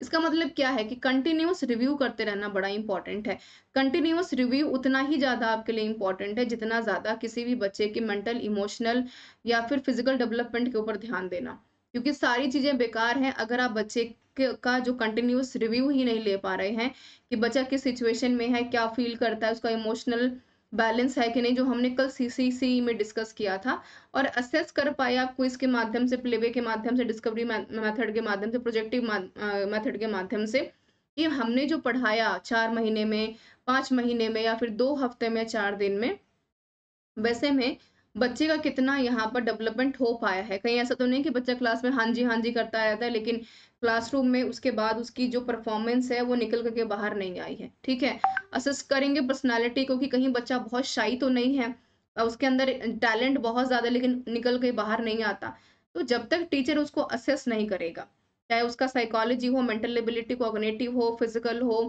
इसका मतलब क्या है कि कंटिन्यूस रिव्यू करते रहना बड़ा इंपॉर्टेंट है कंटिन्यूस रिव्यू उतना ही ज़्यादा आपके लिए इंपॉर्टेंट है जितना ज़्यादा किसी भी बच्चे के मेंटल इमोशनल या फिर फिजिकल डेवलपमेंट के ऊपर ध्यान देना क्योंकि सारी चीज़ें बेकार हैं अगर आप बच्चे का जो कंटिन्यूस रिव्यू ही नहीं ले पा रहे हैं कि बच्चा किस सिचुएशन में है क्या फील करता है उसका इमोशनल बैलेंस है कि नहीं जो हमने कल सीसीसी में डिस्कस किया था और असेस कर पाए आप क्विज के माध्यम से प्लेवे के माध्यम से डिस्कवरी मेथड के माध्यम से प्रोजेक्टिव मेथड के माध्यम से कि हमने जो पढ़ाया चार महीने में पांच महीने में या फिर दो हफ्ते में चार दिन में वैसे में बच्चे का कितना यहाँ पर डेवलपमेंट हो पाया है कहीं ऐसा तो नहीं कि बच्चा क्लास में हाँ जी हाँ जी करता रहता है लेकिन क्लासरूम में उसके बाद उसकी जो परफॉर्मेंस है वो निकल करके बाहर नहीं आई है ठीक है असेस करेंगे पर्सनैलिटी को कि कहीं बच्चा बहुत शाही तो नहीं है उसके अंदर टैलेंट बहुत ज़्यादा लेकिन निकल के बाहर नहीं आता तो जब तक टीचर उसको असेस नहीं करेगा चाहे उसका साइकोलॉजी हो मेंटल एबिलिटी कोग्नेटिव हो फिजिकल हो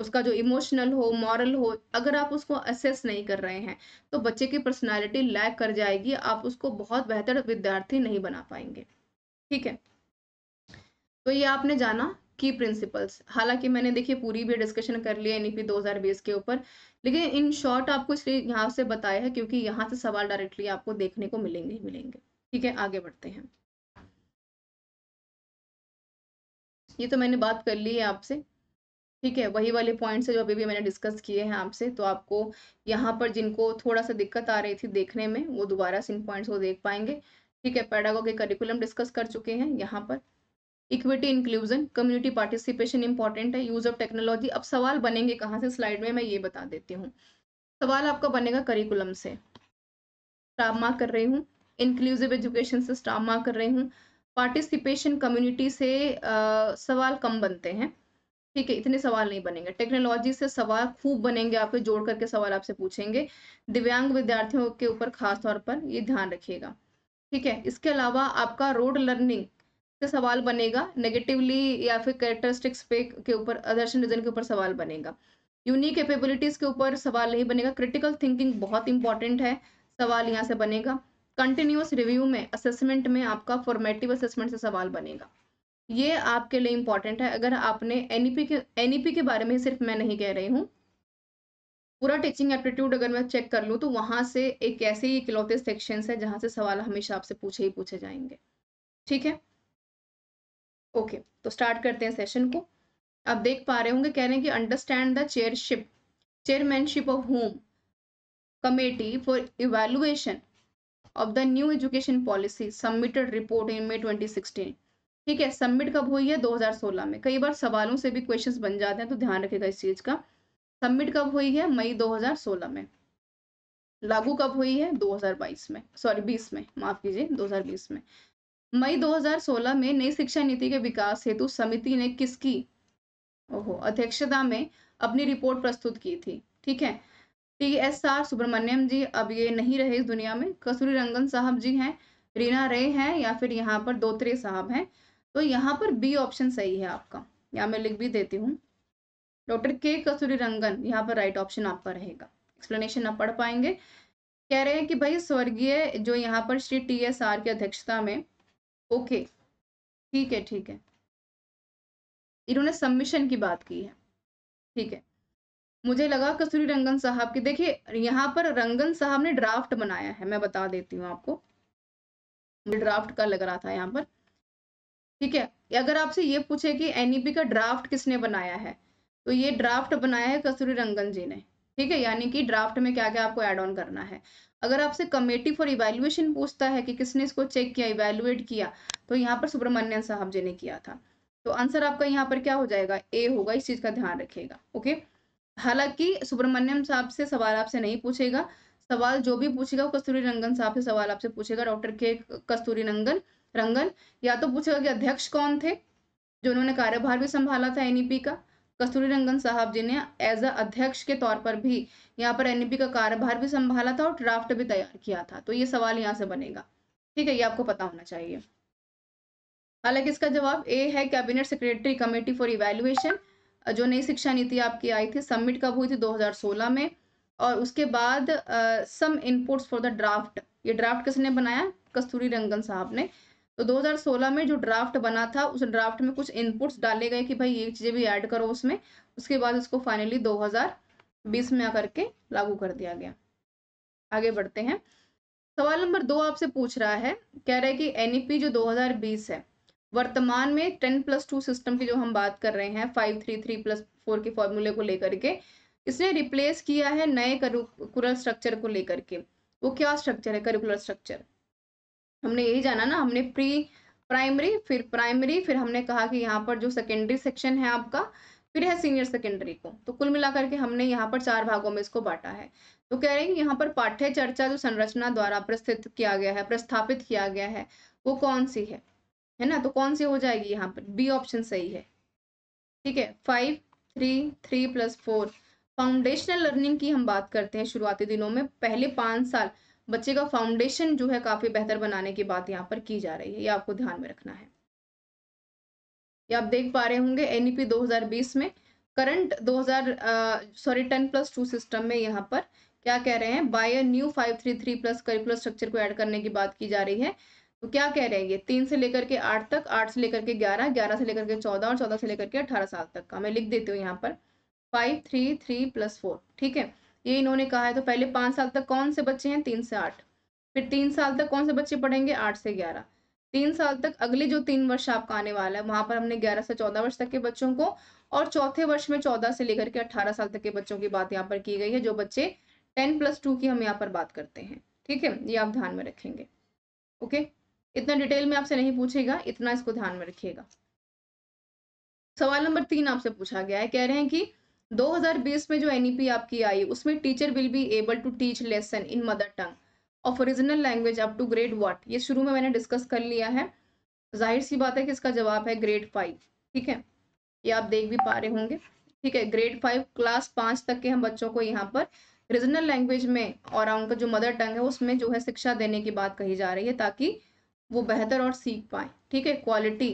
उसका जो इमोशनल हो मॉरल हो अगर आप उसको असेस नहीं कर रहे हैं तो बच्चे की पर्सनालिटी लैक कर जाएगी आप उसको बहुत बेहतर विद्यार्थी नहीं बना पाएंगे ठीक है तो ये आपने जाना की प्रिंसिपल्स हालांकि मैंने देखिए पूरी भी डिस्कशन कर लिया एन ई के ऊपर लेकिन इन शॉर्ट आपको इसलिए यहाँ से बताया है क्योंकि यहाँ से सवाल डायरेक्टली आपको देखने को मिलेंगे ही मिलेंगे ठीक है आगे बढ़ते हैं ये तो मैंने बात कर ली है आपसे ठीक है वही वाले पॉइंट्स जो अभी भी मैंने डिस्कस किए हैं आपसे तो आपको यहाँ पर जिनको थोड़ा सा दिक्कत आ रही थी देखने में वो दोबारा से इन पॉइंट्स को देख पाएंगे ठीक है पैडागो के करिकुलम डिस्कस कर चुके हैं यहाँ पर equity inclusion community participation important है यूज ऑफ टेक्नोलॉजी अब सवाल बनेंगे कहाँ से स्लाइड में मैं ये बता देती हूँ सवाल आपका बनेगा करिकुलम से स्टाफ मार्क कर रही हूँ इंक्लूसिव एजुकेशन से स्टाफ मार्क कर रही हूँ पार्टिसिपेशन कम्युनिटी से आ, सवाल कम बनते हैं ठीक है इतने सवाल नहीं बनेंगे टेक्नोलॉजी से सवाल खूब बनेंगे आपके जोड़ करके सवाल आपसे पूछेंगे दिव्यांग विद्यार्थियों के ऊपर खास तौर पर ये ध्यान रखिएगा ठीक है इसके अलावा आपका रोड लर्निंग से सवाल बनेगा नेगेटिवली या फिर कैरेक्टरिस्टिक्स पे के ऊपर अदर्शन रिजन के ऊपर सवाल बनेगा यूनिक कैपेबिलिटीज के ऊपर सवाल नहीं बनेगा क्रिटिकल थिंकिंग बहुत इंपॉर्टेंट है सवाल यहाँ से बनेगा कंटिन्यूस रिव्यू में असेसमेंट में आपका फॉर्मेटिव असेसमेंट से सवाल बनेगा ये आपके लिए इंपॉर्टेंट है अगर आपने एनईपी e के एनईपी e के बारे में सिर्फ मैं नहीं कह रही हूँ पूरा टीचिंग एप्टीट्यूड अगर मैं चेक कर लूँ तो वहाँ से एक ऐसे ही इकलौते सेक्शन है जहाँ से सवाल हमेशा आपसे पूछे ही पूछे जाएंगे ठीक है ओके तो स्टार्ट करते हैं सेशन को आप देख पा रहे होंगे कह रहे हैं कि understand the chairship chairmanship of home committee for evaluation of the new education policy submitted report in May sixteen ठीक है सबमिट कब हुई है 2016 में कई बार सवालों से भी क्वेश्चंस बन जाते हैं तो ध्यान रखिएगा इस चीज का सबमिट कब हुई है मई 2016 में लागू कब हुई है 2022 में सॉरी बीस में माफ कीजिए 2020 में मई 2016 में नई शिक्षा नीति के विकास हेतु समिति ने किसकी ओहो अध्यक्षता में अपनी रिपोर्ट प्रस्तुत की थी ठीक है T S R Subramanian ji अब ये नहीं रहे इस दुनिया में कसूरी रंगन साहब जी हैं रीना रे हैं या फिर यहाँ पर दोत्रे साहब हैं तो यहाँ पर बी ऑप्शन सही है आपका यहाँ मैं लिख भी देती हूँ डॉक्टर के कसूरी रंगन यहाँ पर राइट ऑप्शन आपका रहेगा एक्सप्लेनेशन आप पढ़ पाएंगे कह रहे हैं कि भाई स्वर्गीय जो यहाँ पर श्री टी एस आर की अध्यक्षता में ओके ठीक है ठीक है इन्होंने सबमिशन की बात की है ठीक है मुझे लगा कस्तूरी रंगन साहब की देखिए यहाँ पर रंगन साहब ने ड्राफ्ट बनाया है मैं बता देती हूँ आपको मुझे ड्राफ्ट का लग रहा था यहाँ पर ठीक है अगर आपसे ये पूछे कि एनईपी e का ड्राफ्ट किसने बनाया है तो ये ड्राफ्ट बनाया है कस्तूरी रंगन जी ने ठीक है यानी कि ड्राफ्ट में क्या क्या आपको एड ऑन करना है अगर आपसे कमेटी फॉर इवेल्युएशन पूछता है कि किसने इसको चेक किया इवेल्युएट किया तो यहाँ पर सुब्रमण्यन साहब जी ने किया था तो आंसर आपका यहाँ पर क्या हो जाएगा ए होगा इस चीज का ध्यान रखिएगा ओके हालांकि सुब्रमण्यम साहब से सवाल आपसे नहीं पूछेगा सवाल जो भी पूछेगा वो कस्तूरी रंगन साहब से सवाल आपसे पूछेगा डॉक्टर के कस्तूरी रंगन रंगन या तो पूछेगा कि अध्यक्ष कौन थे जो उन्होंने कार्यभार भी संभाला था एनईपी e का कस्तूरी रंगन साहब जी ने एज अ अध्यक्ष के तौर पर भी यहाँ पर एनईपी e का कार्यभार भी संभाला था और ड्राफ्ट भी तैयार किया था तो ये सवाल यहाँ से बनेगा ठीक है ये आपको पता होना चाहिए हालांकि इसका जवाब ए है cabinet secretary committee for evaluation जो नई शिक्षा नीति आपकी आई थी सबमिट कब हुई थी 2016 में और उसके बाद some inputs for the draft ये ड्राफ्ट किसने बनाया कस्तूरी रंगन साहब ने तो 2016 में जो ड्राफ्ट बना था उस ड्राफ्ट में कुछ इनपुट्स डाले गए कि भाई ये चीज़ें भी ऐड करो उसमें उसके बाद उसको फाइनली 2020 में आकर के लागू कर दिया गया आगे बढ़ते हैं सवाल नंबर दो आपसे पूछ रहा है कह रहा है कि एन e जो 2020 है वर्तमान में टेन प्लस टू सिस्टम की जो हम बात कर रहे हैं five three three plus four के फॉर्मूले को लेकर के इसने रिप्लेस किया है नए करिकुलर स्ट्रक्चर को लेकर के वो क्या स्ट्रक्चर है करिकुलर स्ट्रक्चर हमने यही जाना ना हमने प्री प्राइमरी फिर प्राइमरी फिर हमने कहा कि यहाँ पर जो सेकेंडरी सेक्शन है आपका फिर है सीनियर सेकेंडरी को तो कुल मिलाकर के हमने यहाँ पर चार भागों में इसको बांटा है तो कह रहे हैं कि यहाँ पर पाठ्य चर्चा जो संरचना द्वारा प्रस्थित किया गया है प्रस्थापित किया गया है वो कौन सी है है ना तो कौन सी हो जाएगी यहाँ पर बी ऑप्शन सही है ठीक है five three three plus four foundational learning की हम बात करते हैं शुरुआती दिनों में पहले पाँच साल बच्चे का फाउंडेशन जो है काफ़ी बेहतर बनाने की बात यहाँ पर की जा रही है ये आपको ध्यान में रखना है ये आप देख पा रहे होंगे एनईपी e 2020 में current 2000 sorry ten plus two system में यहाँ पर क्या कह रहे हैं by new 533 plus curricular structure को ऐड करने की बात की जा रही है तो क्या कह रहे हैं ये तीन से लेकर के आठ तक आठ से लेकर के ग्यारह ग्यारह से लेकर के चौदह और चौदह से लेकर के अठारह साल तक का मैं लिख देती हूँ यहाँ पर five three three plus four ठीक है ये इन्होंने कहा है तो पहले पाँच साल तक कौन से बच्चे हैं तीन से आठ फिर तीन साल तक कौन से बच्चे पढ़ेंगे आठ से ग्यारह तीन साल तक अगले जो तीन वर्ष आपका आने वाला है वहां पर हमने ग्यारह से चौदह वर्ष तक के बच्चों को और चौथे वर्ष में चौदह से लेकर के अठारह साल तक के बच्चों की बात यहाँ पर की गई है जो बच्चे टेन प्लस टू की हम यहाँ पर बात करते हैं ठीक है ये आप ध्यान में रखेंगे ओके इतना डिटेल में आपसे नहीं पूछेगा इतना इसको ध्यान में रखिएगा सवाल नंबर तीन आपसे पूछा गया है कह रहे हैं कि 2020 में जो एन e आपकी आई उसमें teacher will be able to teach lesson in mother tongue of original language up to grade what ये शुरू में मैंने डिस्कस कर लिया है जाहिर सी बात है कि इसका जवाब है ग्रेड फाइव ठीक है ये आप देख भी पा रहे होंगे ठीक है ग्रेड फाइव क्लास पाँच तक के हम बच्चों को यहाँ पर रीजनल लैंग्वेज में और उनका जो मदर टंग है उसमें जो है शिक्षा देने की बात कही जा रही है ताकि वो बेहतर और सीख पाए ठीक है क्वालिटी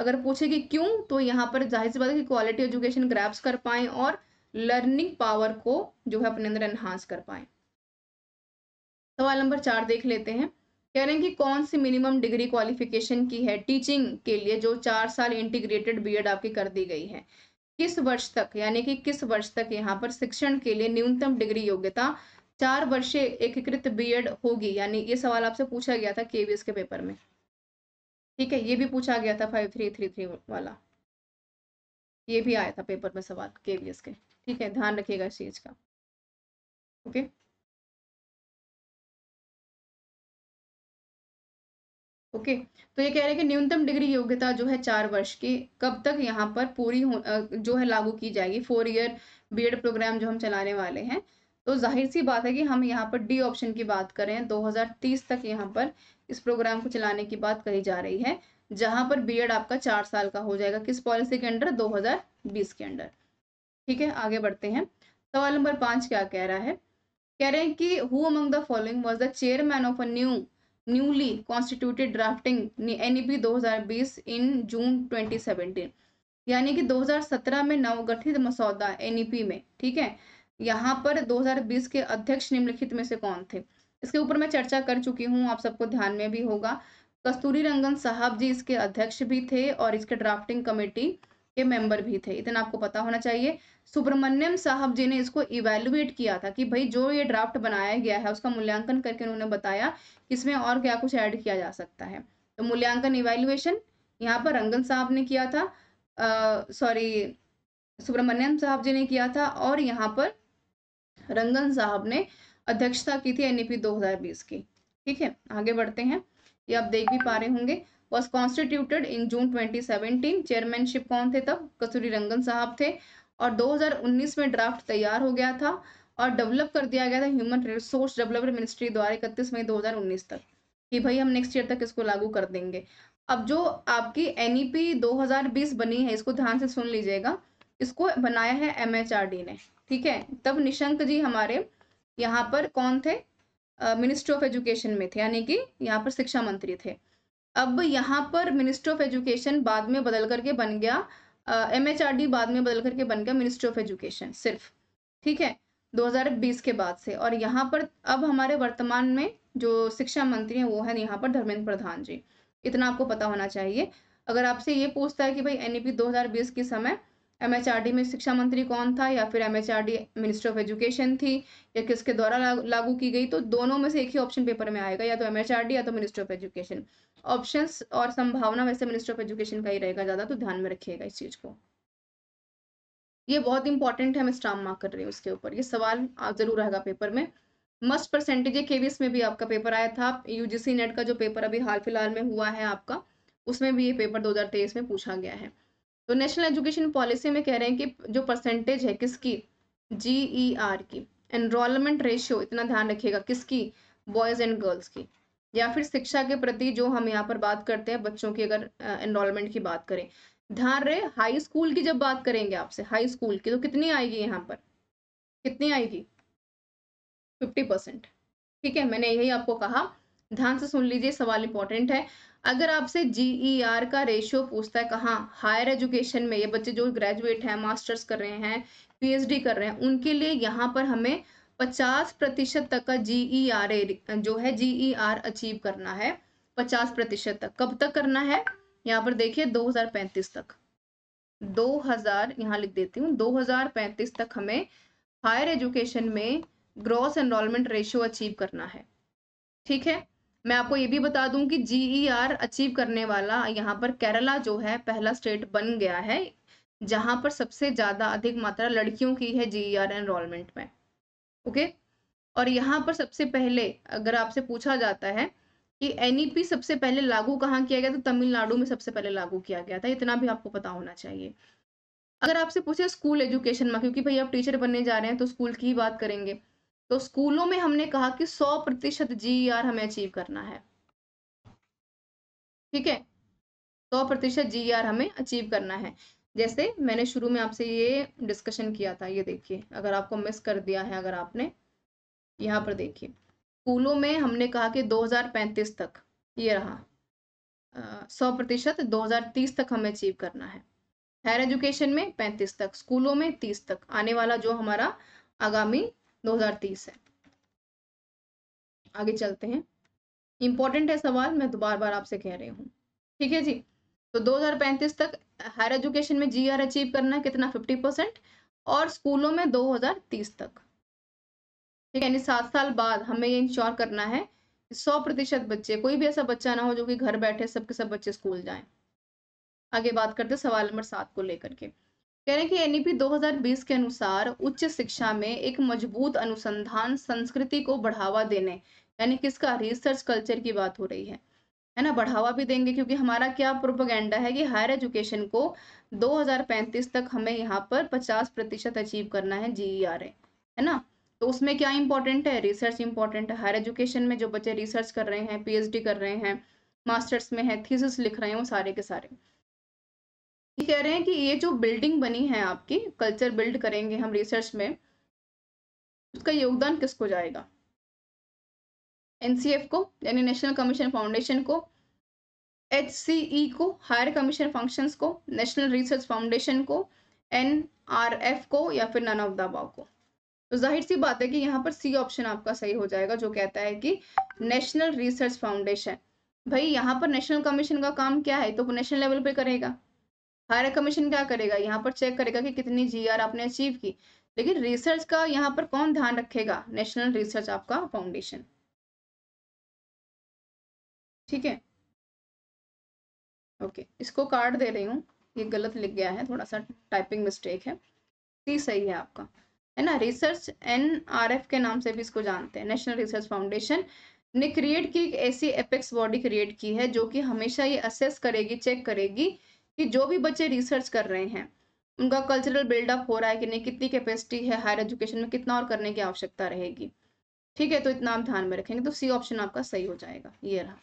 अगर पूछे कि क्यों तो यहाँ पर जाहिर सी बात है कि क्वालिटी एजुकेशन ग्रैप्स कर पाए और लर्निंग पावर को जो है अपने अंदर एनहांस कर पाए सवाल नंबर चार देख लेते हैं कह रहे हैं कि कौन सी मिनिमम डिग्री क्वालिफिकेशन की है टीचिंग के लिए जो चार साल इंटीग्रेटेड एड आपकी कर दी गई है किस वर्ष तक यानी कि किस वर्ष तक यहाँ पर शिक्षण के लिए न्यूनतम डिग्री योग्यता चार वर्षे एकीकृत एड होगी यानी ये सवाल आपसे पूछा गया था केवीएस के पेपर में ठीक है ये भी पूछा गया था फाइव थ्री थ्री थ्री वाला ये भी आया था पेपर में सवाल केवीएस के ठीक है ध्यान रखिएगा इस चीज का ओके ओके तो ये कह रहे हैं कि न्यूनतम डिग्री योग्यता जो है चार वर्ष की कब तक यहाँ पर पूरी हो जो है लागू की जाएगी फोर ईयर एड प्रोग्राम जो हम चलाने वाले हैं तो जाहिर सी बात है कि हम यहाँ पर डी ऑप्शन की बात करें 2030 तक यहाँ पर इस प्रोग्राम को चलाने की बात कही जा रही है जहां पर बी आपका चार साल का हो जाएगा किस पॉलिसी के अंडर 2020 के अंडर ठीक है आगे बढ़ते हैं सवाल नंबर पांच क्या कह रहा है कह रहे हैं कि who among the following was the chairman of a new newly constituted drafting NEP 2020 in June 2017 यानी कि 2017 में नवगठित मसौदा एनईपी e में ठीक है यहाँ पर 2020 के अध्यक्ष निम्नलिखित में से कौन थे इसके ऊपर मैं चर्चा कर चुकी हूँ आप सबको ध्यान में भी होगा कस्तूरी रंगन साहब जी इसके अध्यक्ष भी थे और इसके ड्राफ्टिंग कमेटी के मेंबर भी थे इतना आपको पता होना चाहिए सुब्रमण्यम साहब जी ने इसको इवेलुएट किया था कि भाई जो ये ड्राफ्ट बनाया गया है उसका मूल्यांकन करके उन्होंने बताया कि इसमें और क्या कुछ ऐड किया जा सकता है तो मूल्यांकन इवेल्युएशन यहाँ पर रंगन साहब ने किया था सॉरी सुब्रमण्यम साहब जी ने किया था और यहाँ पर रंगन साहब ने अध्यक्षता की थी एनईपी 2020 की ठीक है आगे बढ़ते हैं ये आप देख भी पा रहे होंगे वॉज कॉन्स्टिट्यूटेड इन जून 2017 चेयरमैनशिप कौन थे तब कसूरी रंगन साहब थे और 2019 में ड्राफ्ट तैयार हो गया था और डेवलप कर दिया गया था ह्यूमन रिसोर्स डेवलपमेंट मिनिस्ट्री द्वारा इकतीस मई 2019 तक कि भाई हम नेक्स्ट ईयर तक इसको लागू कर देंगे अब जो आपकी एन 2020 बनी है इसको ध्यान से सुन लीजिएगा इसको बनाया है एम ने ठीक है तब निशंक जी हमारे यहाँ पर कौन थे मिनिस्ट्री ऑफ एजुकेशन में थे यानी कि यहाँ पर शिक्षा मंत्री थे अब यहाँ पर मिनिस्ट्री ऑफ एजुकेशन बाद में बदल करके बन गया एम एच आर डी बाद में बदल करके बन गया मिनिस्ट्री ऑफ एजुकेशन सिर्फ ठीक है 2020 के बाद से और यहाँ पर अब हमारे वर्तमान में जो शिक्षा मंत्री हैं वो हैं यहाँ पर धर्मेंद्र प्रधान जी इतना आपको पता होना चाहिए अगर आपसे ये पूछता है कि भाई एन ई पी 2020 के समय एमएचआरडी में शिक्षा मंत्री कौन था या फिर एमएचआरडी मिनिस्टर ऑफ एजुकेशन थी या किसके द्वारा लागू की गई तो दोनों में से एक ही ऑप्शन पेपर में आएगा या तो एमएचआरडी या तो मिनिस्टर ऑफ एजुकेशन ऑप्शन और संभावना वैसे मिनिस्टर ऑफ एजुकेशन का ही रहेगा ज्यादा तो ध्यान में रखिएगा इस चीज को ये बहुत इंपॉर्टेंट है मैं स्टाम मार्क कर रही हूँ उसके ऊपर ये सवाल जरूर रहेगा पेपर में मस्ट परसेंटेज ये केवीएस में भी आपका पेपर आया था यूजीसी नेट का जो पेपर अभी हाल फिलहाल में हुआ है आपका उसमें भी ये पेपर 2023 में पूछा गया है तो नेशनल एजुकेशन पॉलिसी में कह रहे हैं कि जो परसेंटेज है किसकी जी ई आर की एनरोलमेंट रेशियो इतना ध्यान रखिएगा किसकी बॉयज एंड गर्ल्स की या फिर शिक्षा के प्रति जो हम यहाँ पर बात करते हैं बच्चों की अगर एनरोलमेंट की बात करें ध्यान रहे हाई स्कूल की जब बात करेंगे आपसे हाई स्कूल की तो कितनी आएगी यहाँ पर कितनी आएगी फिफ्टी परसेंट ठीक है मैंने यही आपको कहा ध्यान से सुन लीजिए सवाल इंपॉर्टेंट है अगर आपसे जी आर e का रेशियो पूछता है कहाँ हायर एजुकेशन में ये बच्चे जो ग्रेजुएट हैं मास्टर्स कर रहे हैं पीएचडी कर रहे हैं उनके लिए यहाँ पर हमें 50 प्रतिशत तक का जी आर e जो है जी आर अचीव करना है 50 प्रतिशत तक कब तक करना है यहाँ पर देखिए 2035 तक 2000 यहाँ लिख देती हूँ 2035 तक हमें हायर एजुकेशन में ग्रॉस एनरोलमेंट रेशियो अचीव करना है ठीक है मैं आपको ये भी बता दूं कि जी अचीव e करने वाला यहाँ पर केरला जो है पहला स्टेट बन गया है जहां पर सबसे ज्यादा अधिक मात्रा लड़कियों की है जी एनरोलमेंट e में ओके और यहाँ पर सबसे पहले अगर आपसे पूछा जाता है कि एनईपी e सबसे पहले लागू कहाँ किया गया तो तमिलनाडु में सबसे पहले लागू किया गया था इतना भी आपको पता होना चाहिए अगर आपसे पूछे स्कूल एजुकेशन में क्योंकि भाई आप टीचर बनने जा रहे हैं तो स्कूल की ही बात करेंगे तो स्कूलों में हमने कहा कि सौ प्रतिशत जी आर हमें अचीव करना है ठीक है सौ प्रतिशत जी आर हमें अचीव करना है जैसे मैंने शुरू में आपसे ये डिस्कशन किया था ये देखिए अगर आपको मिस कर दिया है अगर आपने यहाँ पर देखिए स्कूलों में हमने कहा कि 2035 तक ये रहा सौ प्रतिशत दो तक हमें अचीव करना है हायर एजुकेशन में 35 तक स्कूलों में 30 तक आने वाला जो हमारा आगामी 2030 है आगे चलते हैं इंपॉर्टेंट है सवाल मैं दोबारा तो बार आपसे कह रही हूँ ठीक है जी तो 2035 तक हायर एजुकेशन में आर अचीव करना कितना 50 परसेंट और स्कूलों में 2030 तक ठीक है यानी सात साल बाद हमें ये इंश्योर करना है कि सौ प्रतिशत बच्चे कोई भी ऐसा बच्चा ना हो जो कि घर बैठे सबके सब बच्चे स्कूल जाएं आगे बात करते सवाल नंबर सात को लेकर के कह रहे हैं कि एन 2020 के अनुसार उच्च शिक्षा में एक मजबूत अनुसंधान संस्कृति को बढ़ावा देने यानी किसका रिसर्च कल्चर की बात हो रही है है ना बढ़ावा भी देंगे क्योंकि हमारा क्या प्रोपोगेंडा है कि हायर एजुकेशन को 2035 तक हमें यहाँ पर 50 प्रतिशत अचीव करना है जी e है ना तो उसमें क्या इंपॉर्टेंट है रिसर्च इंपॉर्टेंट है हायर एजुकेशन में जो बच्चे रिसर्च कर रहे हैं पी कर रहे हैं मास्टर्स में है थीसिस लिख रहे हैं वो सारे के सारे ये कह रहे हैं कि ये जो बिल्डिंग बनी है आपकी कल्चर बिल्ड करेंगे हम रिसर्च में उसका योगदान किसको जाएगा एनसीएफ को यानी नेशनल कमीशन फाउंडेशन को एच e को हायर कमीशन फंक्शंस को नेशनल रिसर्च फाउंडेशन को एन को या फिर नन ऑफ दबाव को तो जाहिर सी बात है कि यहाँ पर सी ऑप्शन आपका सही हो जाएगा जो कहता है कि नेशनल रिसर्च फाउंडेशन भाई यहाँ पर नेशनल कमीशन का काम क्या है तो नेशनल लेवल पे करेगा हायर कमीशन क्या करेगा यहाँ पर चेक करेगा कि कितनी जी आपने अचीव की लेकिन रिसर्च का यहाँ पर कौन ध्यान रखेगा नेशनल रिसर्च आपका फाउंडेशन ठीक है ओके इसको कार्ड दे रही हूँ ये गलत लिख गया है थोड़ा सा टाइपिंग मिस्टेक है सी सही है आपका है ना रिसर्च एन आर एफ के नाम से भी इसको जानते हैं नेशनल रिसर्च फाउंडेशन ने क्रिएट की एक ऐसी एपेक्स बॉडी क्रिएट की है जो कि हमेशा ये असेस करेगी चेक करेगी कि जो भी बच्चे रिसर्च कर रहे हैं उनका कल्चरल बिल्डअप हो रहा है कि नहीं कितनी कैपेसिटी है हायर एजुकेशन में कितना और करने की आवश्यकता रहेगी ठीक है तो इतना आप ध्यान में रखेंगे तो सी ऑप्शन आपका सही हो जाएगा ये रहा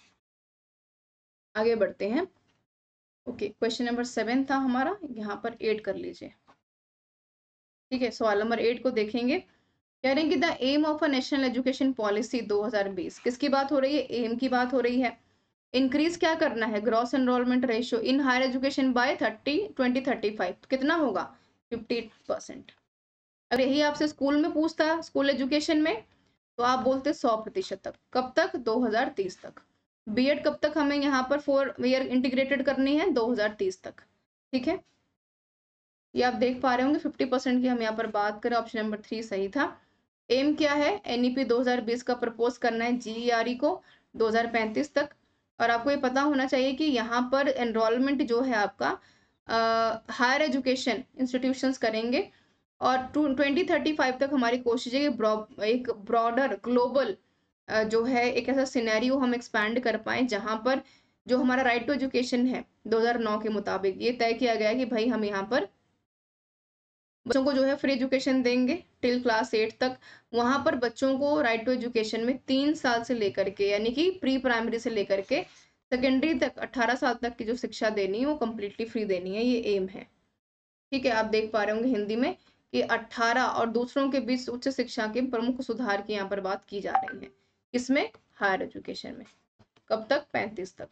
आगे बढ़ते हैं ओके क्वेश्चन नंबर सेवन था हमारा यहाँ पर एट कर लीजिए ठीक है सवाल नंबर एट को देखेंगे कह रहे हैं कि the aim of a national education policy 2020 किसकी बात हो रही है एम की बात हो रही है इंक्रीज क्या करना है gross enrolment ratio in higher education by thirty twenty thirty five कितना होगा फिफ्टी परसेंट अगर यही आपसे स्कूल में पूछता स्कूल एजुकेशन में तो आप बोलते सौ प्रतिशत तक कब तक दो हजार तीस तक बी एड कब तक हमें यहाँ पर फोर ईयर इंटीग्रेटेड करनी है दो हजार तीस तक ठीक है ये आप देख पा रहे होंगे फिफ्टी परसेंट की हम यहाँ पर बात करें ऑप्शन नंबर थ्री सही था एम क्या है एनईपी e बीस का प्रपोज करना है आर ई e e को दो हजार पैंतीस तक और आपको ये पता होना चाहिए कि यहाँ पर एनरोलमेंट जो है आपका हायर एजुकेशन इंस्टीट्यूशंस करेंगे और टू ट्वेंटी थर्टी फाइव तक हमारी कोशिश है कि ब्रॉ एक ब्रॉडर ग्लोबल जो है एक ऐसा सिनेरियो हम एक्सपैंड कर पाएँ जहाँ पर जो हमारा राइट टू एजुकेशन है 2009 के मुताबिक ये तय किया गया है कि भाई हम यहाँ पर बच्चों को जो है फ्री एजुकेशन देंगे टिल क्लास एट तक वहाँ पर बच्चों को राइट टू एजुकेशन में तीन साल से लेकर के यानी कि प्री प्राइमरी से लेकर के सेकेंडरी तक अट्ठारह साल तक की जो शिक्षा देनी है वो कम्प्लीटली फ्री देनी है ये एम है ठीक है आप देख पा रहे होंगे हिंदी में कि 18 और दूसरों के बीच उच्च शिक्षा के प्रमुख सुधार की यहाँ पर बात की जा रही है इसमें हायर एजुकेशन में कब तक पैंतीस तक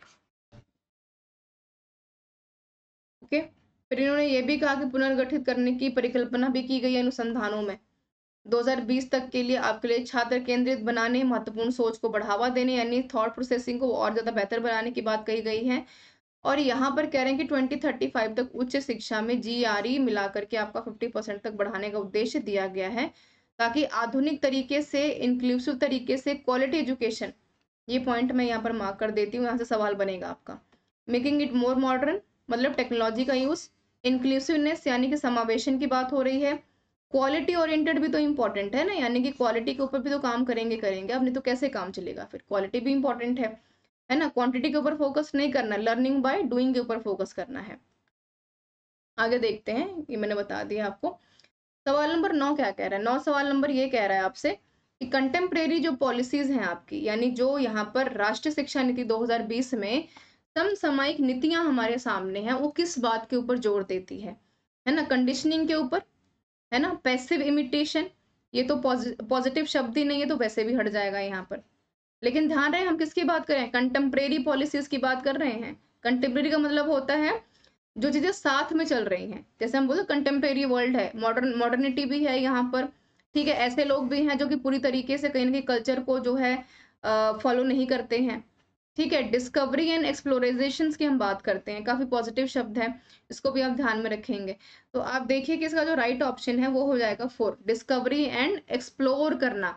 ओके okay? फिर इन्होंने ये भी कहा कि पुनर्गठित करने की परिकल्पना भी की गई अनुसंधानों में 2020 तक के लिए आपके लिए छात्र केंद्रित बनाने महत्वपूर्ण सोच को बढ़ावा देने यानी थॉट प्रोसेसिंग को और ज़्यादा बेहतर बनाने की बात कही गई है और यहाँ पर कह रहे हैं कि 2035 तक उच्च शिक्षा में जी e मिलाकर के आपका 50 परसेंट तक बढ़ाने का उद्देश्य दिया गया है ताकि आधुनिक तरीके से इंक्लूसिव तरीके से क्वालिटी एजुकेशन ये पॉइंट मैं यहाँ पर मार्क कर देती हूँ यहाँ से सवाल बनेगा आपका मेकिंग इट मोर मॉडर्न मतलब टेक्नोलॉजी का यूज़ इंक्लूसिवनेस यानी कि समावेशन की बात हो रही है क्वालिटी ओरिएंटेड भी तो इम्पॉर्टेंट है ना यानी कि क्वालिटी के ऊपर भी तो काम करेंगे करेंगे अब नहीं तो कैसे काम चलेगा फिर क्वालिटी भी इम्पॉर्टेंट है है ना क्वांटिटी के ऊपर फोकस नहीं करना लर्निंग बाय डूइंग के ऊपर फोकस करना है आगे देखते हैं ये मैंने बता दिया आपको सवाल नंबर नौ क्या कह रहा है नौ सवाल नंबर ये कह रहा है आपसे कि कंटेम्प्रेरी जो पॉलिसीज हैं आपकी यानी जो यहाँ पर राष्ट्रीय शिक्षा नीति दो में समसामयिक नीतियां हमारे सामने हैं वो किस बात के ऊपर जोर देती है है ना कंडीशनिंग के ऊपर है ना पैसिव इमिटेशन ये तो पॉजिटिव शब्द ही नहीं है तो वैसे भी हट जाएगा यहाँ पर लेकिन ध्यान रहे हम किसकी बात कर रहे हैं कंटेम्प्रेरी पॉलिसीज की बात कर रहे हैं कंटेम्प्रेरी का मतलब होता है जो चीज़ें साथ में चल रही हैं जैसे हम बोलते कंटेम्प्रेरी वर्ल्ड है मॉडर्न मॉडर्निटी भी है यहाँ पर ठीक है ऐसे लोग भी हैं जो कि पूरी तरीके से कहीं ना कहीं कल्चर को जो है फॉलो नहीं करते हैं ठीक है डिस्कवरी एंड एक्सप्लोराइजेशन की हम बात करते हैं काफ़ी पॉजिटिव शब्द है इसको भी आप ध्यान में रखेंगे तो आप देखिए कि इसका जो राइट right ऑप्शन है वो हो जाएगा फोर डिस्कवरी एंड एक्सप्लोर करना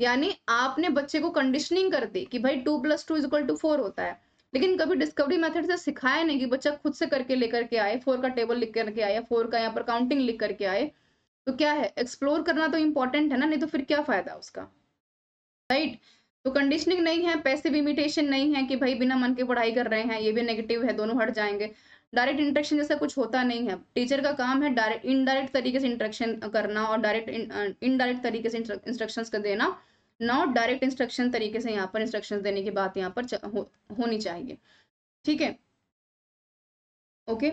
यानी आपने बच्चे को कंडीशनिंग कर दी कि भाई two plus two is equal to four होता है लेकिन कभी डिस्कवरी मेथड से सिखाया नहीं कि बच्चा खुद से करके लेकर के आए फोर का टेबल लिख करके आया फोर का यहाँ पर काउंटिंग लिख करके आए तो क्या है एक्सप्लोर करना तो इम्पोर्टेंट है ना नहीं तो फिर क्या फायदा उसका राइट right? तो कंडीशनिंग नहीं है पैसे इमिटेशन नहीं है कि भाई बिना मन के पढ़ाई कर रहे हैं ये भी नेगेटिव है दोनों हट जाएंगे डायरेक्ट इंट्रेक्शन जैसा कुछ होता नहीं है टीचर का काम है डायरेक्ट इनडायरेक्ट तरीके से इंट्रेक्शन करना और डायरेक्ट इनडायरेक्ट तरीके से इंस्ट्रक्शन का देना नॉट डायरेक्ट इंस्ट्रक्शन तरीके से यहाँ पर इंस्ट्रक्शन देने की बात यहाँ पर हो, होनी चाहिए ठीक है ओके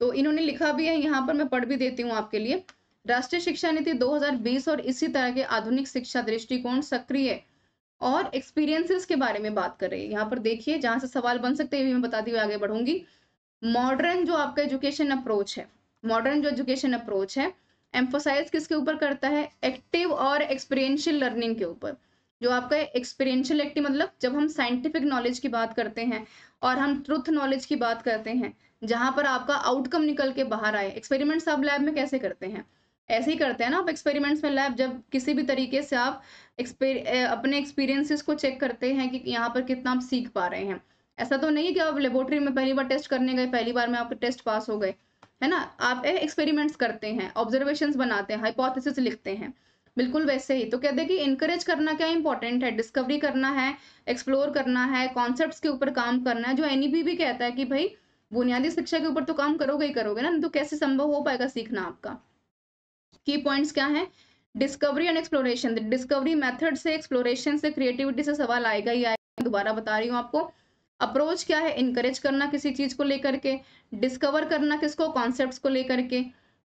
तो इन्होंने लिखा भी है यहाँ पर मैं पढ़ भी देती हूँ आपके लिए राष्ट्रीय शिक्षा नीति 2020 और इसी तरह के आधुनिक शिक्षा दृष्टिकोण सक्रिय और एक्सपीरियंसेस के बारे में बात कर रही है यहाँ पर देखिए जहाँ से सवाल बन सकते हैं मैं बताती हुई आगे बढ़ूंगी मॉडर्न जो आपका एजुकेशन अप्रोच है मॉडर्न जो एजुकेशन अप्रोच है एम्फोसाइज किसके ऊपर करता है एक्टिव और एक्सपीरियंशियल लर्निंग के ऊपर जो आपका एक्सपीरियंशियल एक्टिव मतलब जब हम साइंटिफिक नॉलेज की बात करते हैं और हम ट्रुथ नॉलेज की बात करते हैं जहां पर आपका आउटकम निकल के बाहर आए एक्सपेरिमेंट्स आप लैब में कैसे करते हैं ऐसे ही करते हैं ना आप एक्सपेरिमेंट्स में लैब जब किसी भी तरीके से आप एक्सपेर अपने एक्सपीरियंसेस को चेक करते हैं कि यहाँ पर कितना आप सीख पा रहे हैं ऐसा तो नहीं है कि आप लेबोरेटरी में पहली बार टेस्ट करने गए पहली बार में आपके टेस्ट पास हो गए है ना आप एक्सपेरिमेंट्स करते हैं ऑब्जर्वेशन बनाते हैं हाइपोथिस लिखते हैं बिल्कुल वैसे ही तो कहते हैं कि इनकरेज करना क्या इंपॉर्टेंट है डिस्कवरी करना है एक्सप्लोर करना है कॉन्सेप्ट के ऊपर काम करना है जो एन e भी कहता है कि भाई बुनियादी शिक्षा के ऊपर तो काम करोगे ही करोगे ना तो कैसे संभव हो पाएगा सीखना आपका की पॉइंट्स क्या है discovery and exploration discovery method से एक्सप्लोरेशन से क्रिएटिविटी से सवाल आएगा ही आएगा दोबारा बता रही हूँ आपको अप्रोच क्या है इनकरेज करना किसी चीज़ को लेकर के डिस्कवर करना किसको कॉन्सेप्ट को लेकर के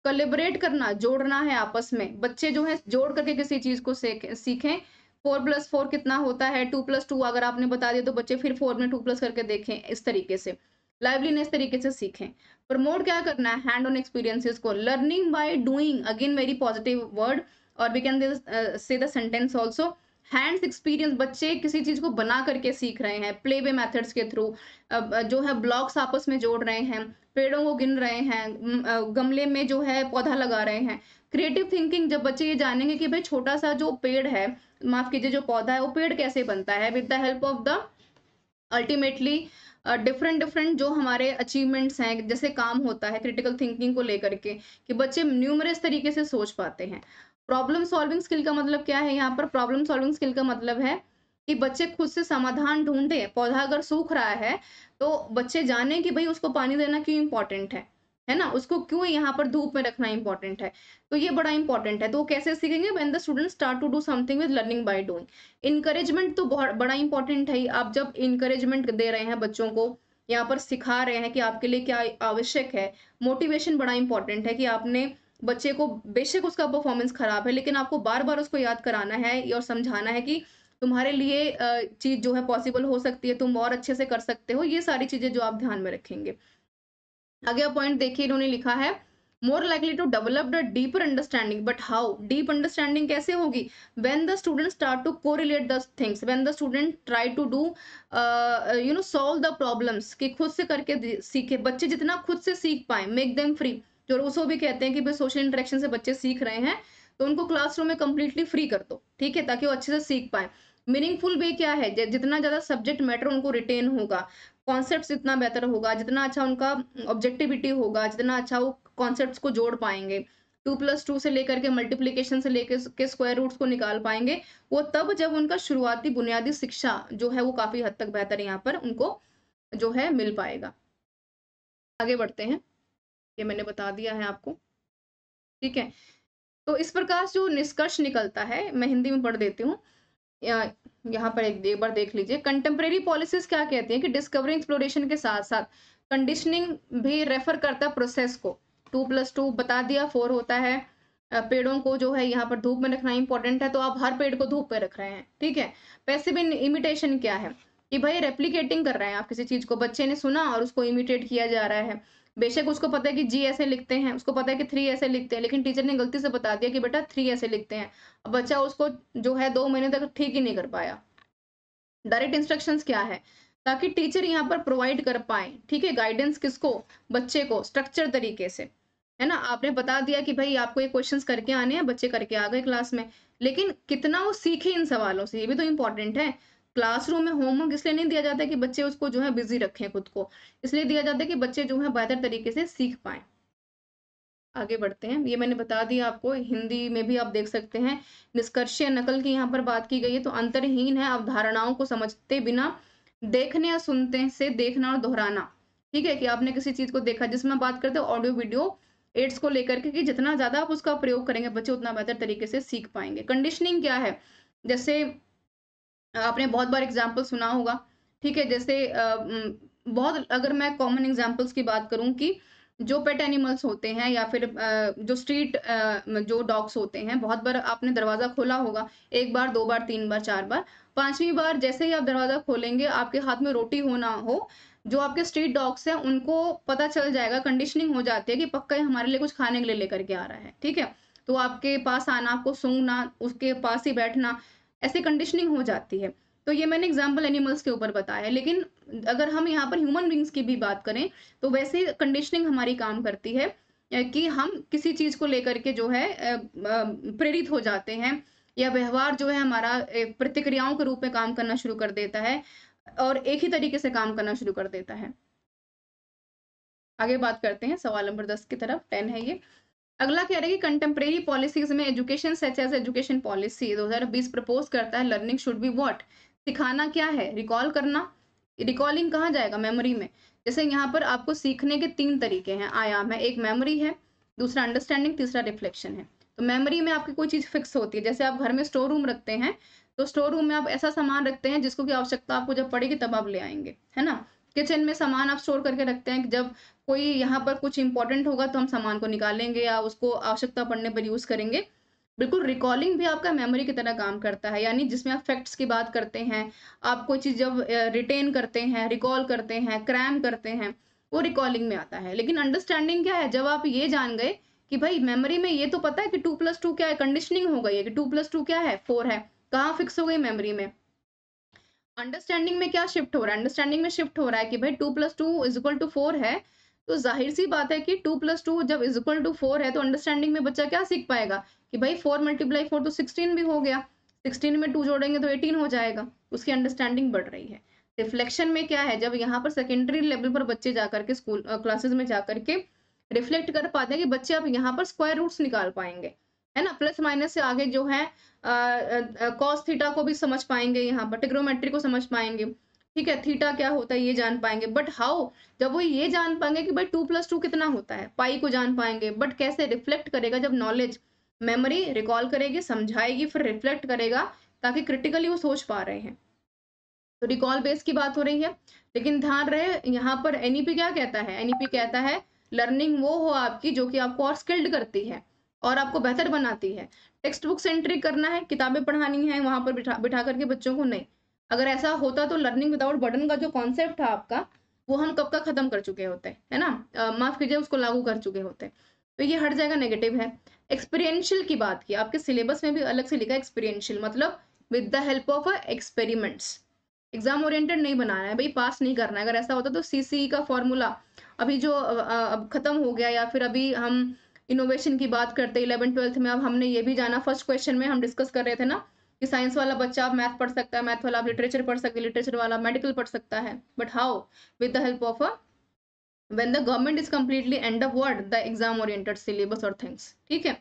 कलेबरेट करना जोड़ना है आपस में बच्चे जो है जोड़ करके किसी चीज़ को सीखें फोर प्लस फोर कितना होता है टू प्लस टू अगर आपने बता दिया तो बच्चे फिर फोर में टू प्लस करके देखें इस तरीके से लाइवलीनेस तरीके से सीखें प्रमोट क्या करना है हैंड ऑन एक्सपीरियंसेस को learning by doing again very positive word और we can say the sentence also hands experience बच्चे किसी चीज़ को बना करके सीख रहे हैं प्ले वे मैथड्स के थ्रू uh, जो है ब्लॉक्स आपस में जोड़ रहे हैं पेड़ों को गिन रहे हैं uh, गमले में जो है पौधा लगा रहे हैं क्रिएटिव थिंकिंग जब बच्चे ये जानेंगे कि भाई छोटा सा जो पेड़ है माफ कीजिए जो पौधा है वो पेड़ कैसे बनता है with the help of the ultimately different uh, different जो हमारे अचीवमेंट्स हैं जैसे काम होता है क्रिटिकल थिंकिंग को लेकर के कि बच्चे न्यूमरस तरीके से सोच पाते हैं प्रॉब्लम सॉल्विंग स्किल का मतलब क्या है यहाँ पर प्रॉब्लम सॉल्विंग स्किल का मतलब है कि बच्चे खुद से समाधान ढूंढे पौधा अगर सूख रहा है तो बच्चे जाने कि भाई उसको पानी देना क्यों इम्पोर्टेंट है है ना उसको क्यों यहाँ पर धूप में रखना इंपॉर्टेंट है तो ये बड़ा इंपॉर्टेंट है तो वो कैसे सीखेंगे when the student start to do something with learning by doing encouragement तो बहुत बड़ा इंपॉर्टेंट है आप जब इंकरेजमेंट दे रहे हैं बच्चों को यहाँ पर सिखा रहे हैं कि आपके लिए क्या आवश्यक है मोटिवेशन बड़ा इंपॉर्टेंट है कि आपने बच्चे को बेशक उसका परफॉर्मेंस खराब है लेकिन आपको बार बार उसको याद कराना है और समझाना है कि तुम्हारे लिए चीज़ जो है पॉसिबल हो सकती है तुम और अच्छे से कर सकते हो ये सारी चीज़ें जो आप ध्यान में रखेंगे आगे पॉइंट देखिए इन्होंने लिखा है more likely to develop the deeper understanding but how deep understanding कैसे होगी when the student start to relate the things when the student try to do you know solve the problems कि खुद से करके सीखे बच्चे जितना खुद से सीख पाए मेक देम फ्री जो उसको भी कहते हैं कि भाई सोशल इंटरेक्शन से बच्चे सीख रहे हैं तो उनको क्लासरूम में कंप्लीटली फ्री कर दो ठीक है ताकि वो अच्छे से सीख पाए मीनिंगफुल वे क्या है जितना ज़्यादा सब्जेक्ट मैटर उनको रिटेन होगा कॉन्सेप्ट जितना बेहतर होगा जितना अच्छा उनका ऑब्जेक्टिविटी होगा जितना अच्छा वो कॉन्सेप्ट को जोड़ पाएंगे टू प्लस टू से लेकर के मल्टीप्लीकेशन से लेकर के स्क्वायर रूट्स को निकाल पाएंगे वो तब जब उनका शुरुआती बुनियादी शिक्षा जो है वो काफ़ी हद तक बेहतर यहाँ पर उनको जो है मिल पाएगा आगे बढ़ते हैं ये मैंने बता दिया है आपको ठीक है तो इस प्रकार जो निष्कर्ष निकलता है मैं हिंदी में पढ़ देती हूँ यहाँ पर एक, एक बार देख लीजिए कंटेम्प्रेरी पॉलिसीज क्या कहती है कि डिस्कवरी एक्सप्लोरेशन के साथ साथ कंडीशनिंग भी रेफर करता है प्रोसेस को टू प्लस टू बता दिया फोर होता है पेड़ों को जो है यहाँ पर धूप में रखना इंपॉर्टेंट है तो आप हर पेड़ को धूप में रख रहे हैं ठीक है भी इमिटेशन क्या है कि भाई रेप्लीकेटिंग कर रहे हैं आप किसी चीज को बच्चे ने सुना और उसको इमिटेट किया जा रहा है बेशक उसको पता है कि जी ऐसे लिखते हैं उसको पता है कि थ्री ऐसे लिखते हैं लेकिन टीचर ने गलती से बता दिया कि बेटा थ्री ऐसे लिखते हैं अब बच्चा उसको जो है दो महीने तक ठीक ही नहीं कर पाया डायरेक्ट इंस्ट्रक्शन क्या है ताकि टीचर यहाँ पर प्रोवाइड कर पाए ठीक है गाइडेंस किसको बच्चे को स्ट्रक्चर तरीके से है ना आपने बता दिया कि भाई आपको ये क्वेश्चन करके आने हैं बच्चे करके आ गए क्लास में लेकिन कितना वो सीखे इन सवालों से ये भी तो इम्पोर्टेंट है क्लासरूम में होमवर्क इसलिए नहीं दिया जाता कि बच्चे उसको जो है बिजी रखें खुद को इसलिए दिया जाता है कि बच्चे जो है बेहतर तरीके से सीख पाए आगे बढ़ते हैं ये मैंने बता दिया आपको हिंदी में भी आप देख सकते हैं निष्कर्षीय नकल की यहाँ पर बात की गई है तो अंतरहीन है अवधारणाओं को समझते बिना देखने या सुनते से देखना और दोहराना ठीक है कि आपने किसी चीज को देखा जिसमें बात करते हो ऑडियो वीडियो एड्स को लेकर के कि जितना ज्यादा आप उसका प्रयोग करेंगे बच्चे उतना बेहतर तरीके से सीख पाएंगे कंडीशनिंग क्या है जैसे आपने बहुत बार एग्जाम्पल सुना होगा ठीक है जैसे बहुत अगर मैं कॉमन एग्जाम्पल्स की बात करूं कि जो पेट एनिमल्स होते हैं या फिर जो स्ट्रीट जो डॉग्स होते हैं बहुत बार आपने दरवाज़ा खोला होगा एक बार दो बार तीन बार चार बार पांचवी बार जैसे ही आप दरवाज़ा खोलेंगे आपके हाथ में रोटी हो ना हो जो आपके स्ट्रीट डॉग्स हैं उनको पता चल जाएगा कंडीशनिंग हो जाती है कि पक्का ही हमारे लिए कुछ खाने के लिए लेकर के आ रहा है ठीक है तो आपके पास आना आपको सूंघना उसके पास ही बैठना ऐसे कंडीशनिंग हो जाती है तो ये मैंने एग्जाम्पल एनिमल्स के ऊपर बताया है लेकिन अगर हम यहाँ पर ह्यूमन बींग्स की भी बात करें तो वैसे कंडीशनिंग हमारी काम करती है कि हम किसी चीज को लेकर के जो है प्रेरित हो जाते हैं या व्यवहार जो है हमारा प्रतिक्रियाओं के रूप में काम करना शुरू कर देता है और एक ही तरीके से काम करना शुरू कर देता है आगे बात करते हैं सवाल नंबर दस की तरफ टेन है ये अगला कह रहे हैं कि कंटेम्प्रेरी पॉलिसीज में education such as education policy 2020 propose करता है लर्निंग शुड बी व्हाट सिखाना क्या है रिकॉल करना रिकॉलिंग कहाँ जाएगा मेमोरी में जैसे यहाँ पर आपको सीखने के तीन तरीके हैं आयाम है एक मेमोरी है दूसरा अंडरस्टैंडिंग तीसरा रिफ्लेक्शन है तो मेमोरी में आपकी कोई चीज़ फिक्स होती है जैसे आप घर में स्टोर रूम रखते हैं तो स्टोर रूम में आप ऐसा सामान रखते हैं जिसको की आवश्यकता आपको जब पड़ेगी तब आप ले आएंगे है ना किचन में सामान आप स्टोर करके रखते हैं जब कोई यहाँ पर कुछ इंपॉर्टेंट होगा तो हम सामान को निकालेंगे या उसको आवश्यकता पड़ने पर यूज करेंगे बिल्कुल रिकॉलिंग भी आपका मेमोरी की तरह काम करता है यानी जिसमें आप फैक्ट्स की बात करते हैं आप कोई चीज़ जब रिटेन करते हैं रिकॉल करते हैं क्रैम करते हैं वो रिकॉलिंग में आता है लेकिन अंडरस्टैंडिंग क्या है जब आप ये जान गए कि भाई मेमोरी में ये तो पता है कि टू प्लस टू क्या है कंडीशनिंग हो गई है कि टू प्लस टू क्या है फोर है कहाँ फिक्स हो गई मेमोरी में अंडरस्टैंडिंग में क्या शिफ्ट हो रहा है अंडरस्टैंडिंग में शिफ्ट हो रहा है कि भाई two plus two is equal to four है तो जाहिर सी बात है कि टू प्लस टू जब इज इक्वल टू फोर है तो अंडरस्टैंडिंग में बच्चा क्या सीख पाएगा कि भाई फोर मल्टीप्लाई फोर तो सिक्सटीन भी हो गया सिक्सटीन में टू जोड़ेंगे तो एटीन हो जाएगा उसकी अंडरस्टैंडिंग बढ़ रही है रिफ्लेक्शन में क्या है जब यहाँ पर सेकेंडरी लेवल पर बच्चे जा करके स्कूल क्लासेज में जा करके रिफ्लेक्ट कर पाते हैं कि बच्चे अब यहाँ पर स्क्वायर रूट्स निकाल पाएंगे है ना प्लस माइनस से आगे जो है कॉस थीटा को भी समझ पाएंगे यहाँ पर टिग्रोमेट्री को समझ पाएंगे ठीक है थीटा क्या होता है ये जान पाएंगे बट हाउ जब वो ये जान पाएंगे कि भाई टू प्लस टू कितना होता है पाई को जान पाएंगे बट कैसे रिफ्लेक्ट करेगा जब नॉलेज मेमोरी रिकॉल करेगी समझाएगी फिर रिफ्लेक्ट करेगा ताकि क्रिटिकली वो सोच पा रहे हैं तो रिकॉल बेस की बात हो रही है लेकिन ध्यान रहे यहाँ पर एनईपी e क्या कहता है एनईपी e कहता है लर्निंग वो हो आपकी जो कि आपको और स्किल्ड करती है और आपको बेहतर बनाती है टेक्स्ट बुक सेंट्रिक करना है किताबें पढ़ानी है वहां पर बिठा बिठा करके बच्चों को नहीं अगर ऐसा होता तो लर्निंग विदाउट बर्डन का जो कॉन्सेप्ट था आपका वो हम कब का खत्म कर चुके होते है ना माफ कीजिए उसको लागू कर चुके होते तो ये हर जगह नेगेटिव है एक्सपीरियंशियल की बात की आपके सिलेबस में भी अलग से लिखा एक्सपीरियंशियल मतलब with the help of experiments exam oriented नहीं बनाना है भाई पास नहीं करना है अगर ऐसा होता तो सीसी e का फॉर्मूला अभी जो अब खत्म हो गया या फिर अभी हम इनोवेशन की बात करते इलेवन ट्वेल्थ में अब हमने ये भी जाना फर्स्ट क्वेश्चन में हम डिस्कस कर रहे थे ना कि साइंस वाला बच्चा आप मैथ पढ़ सकता है मैथ वाला आप लिटरेचर पढ़ सकते हैं लिटरेचर वाला मेडिकल पढ़ सकता है but how with the help of a when the government is completely end of word the exam oriented syllabus और थिंग्स ठीक है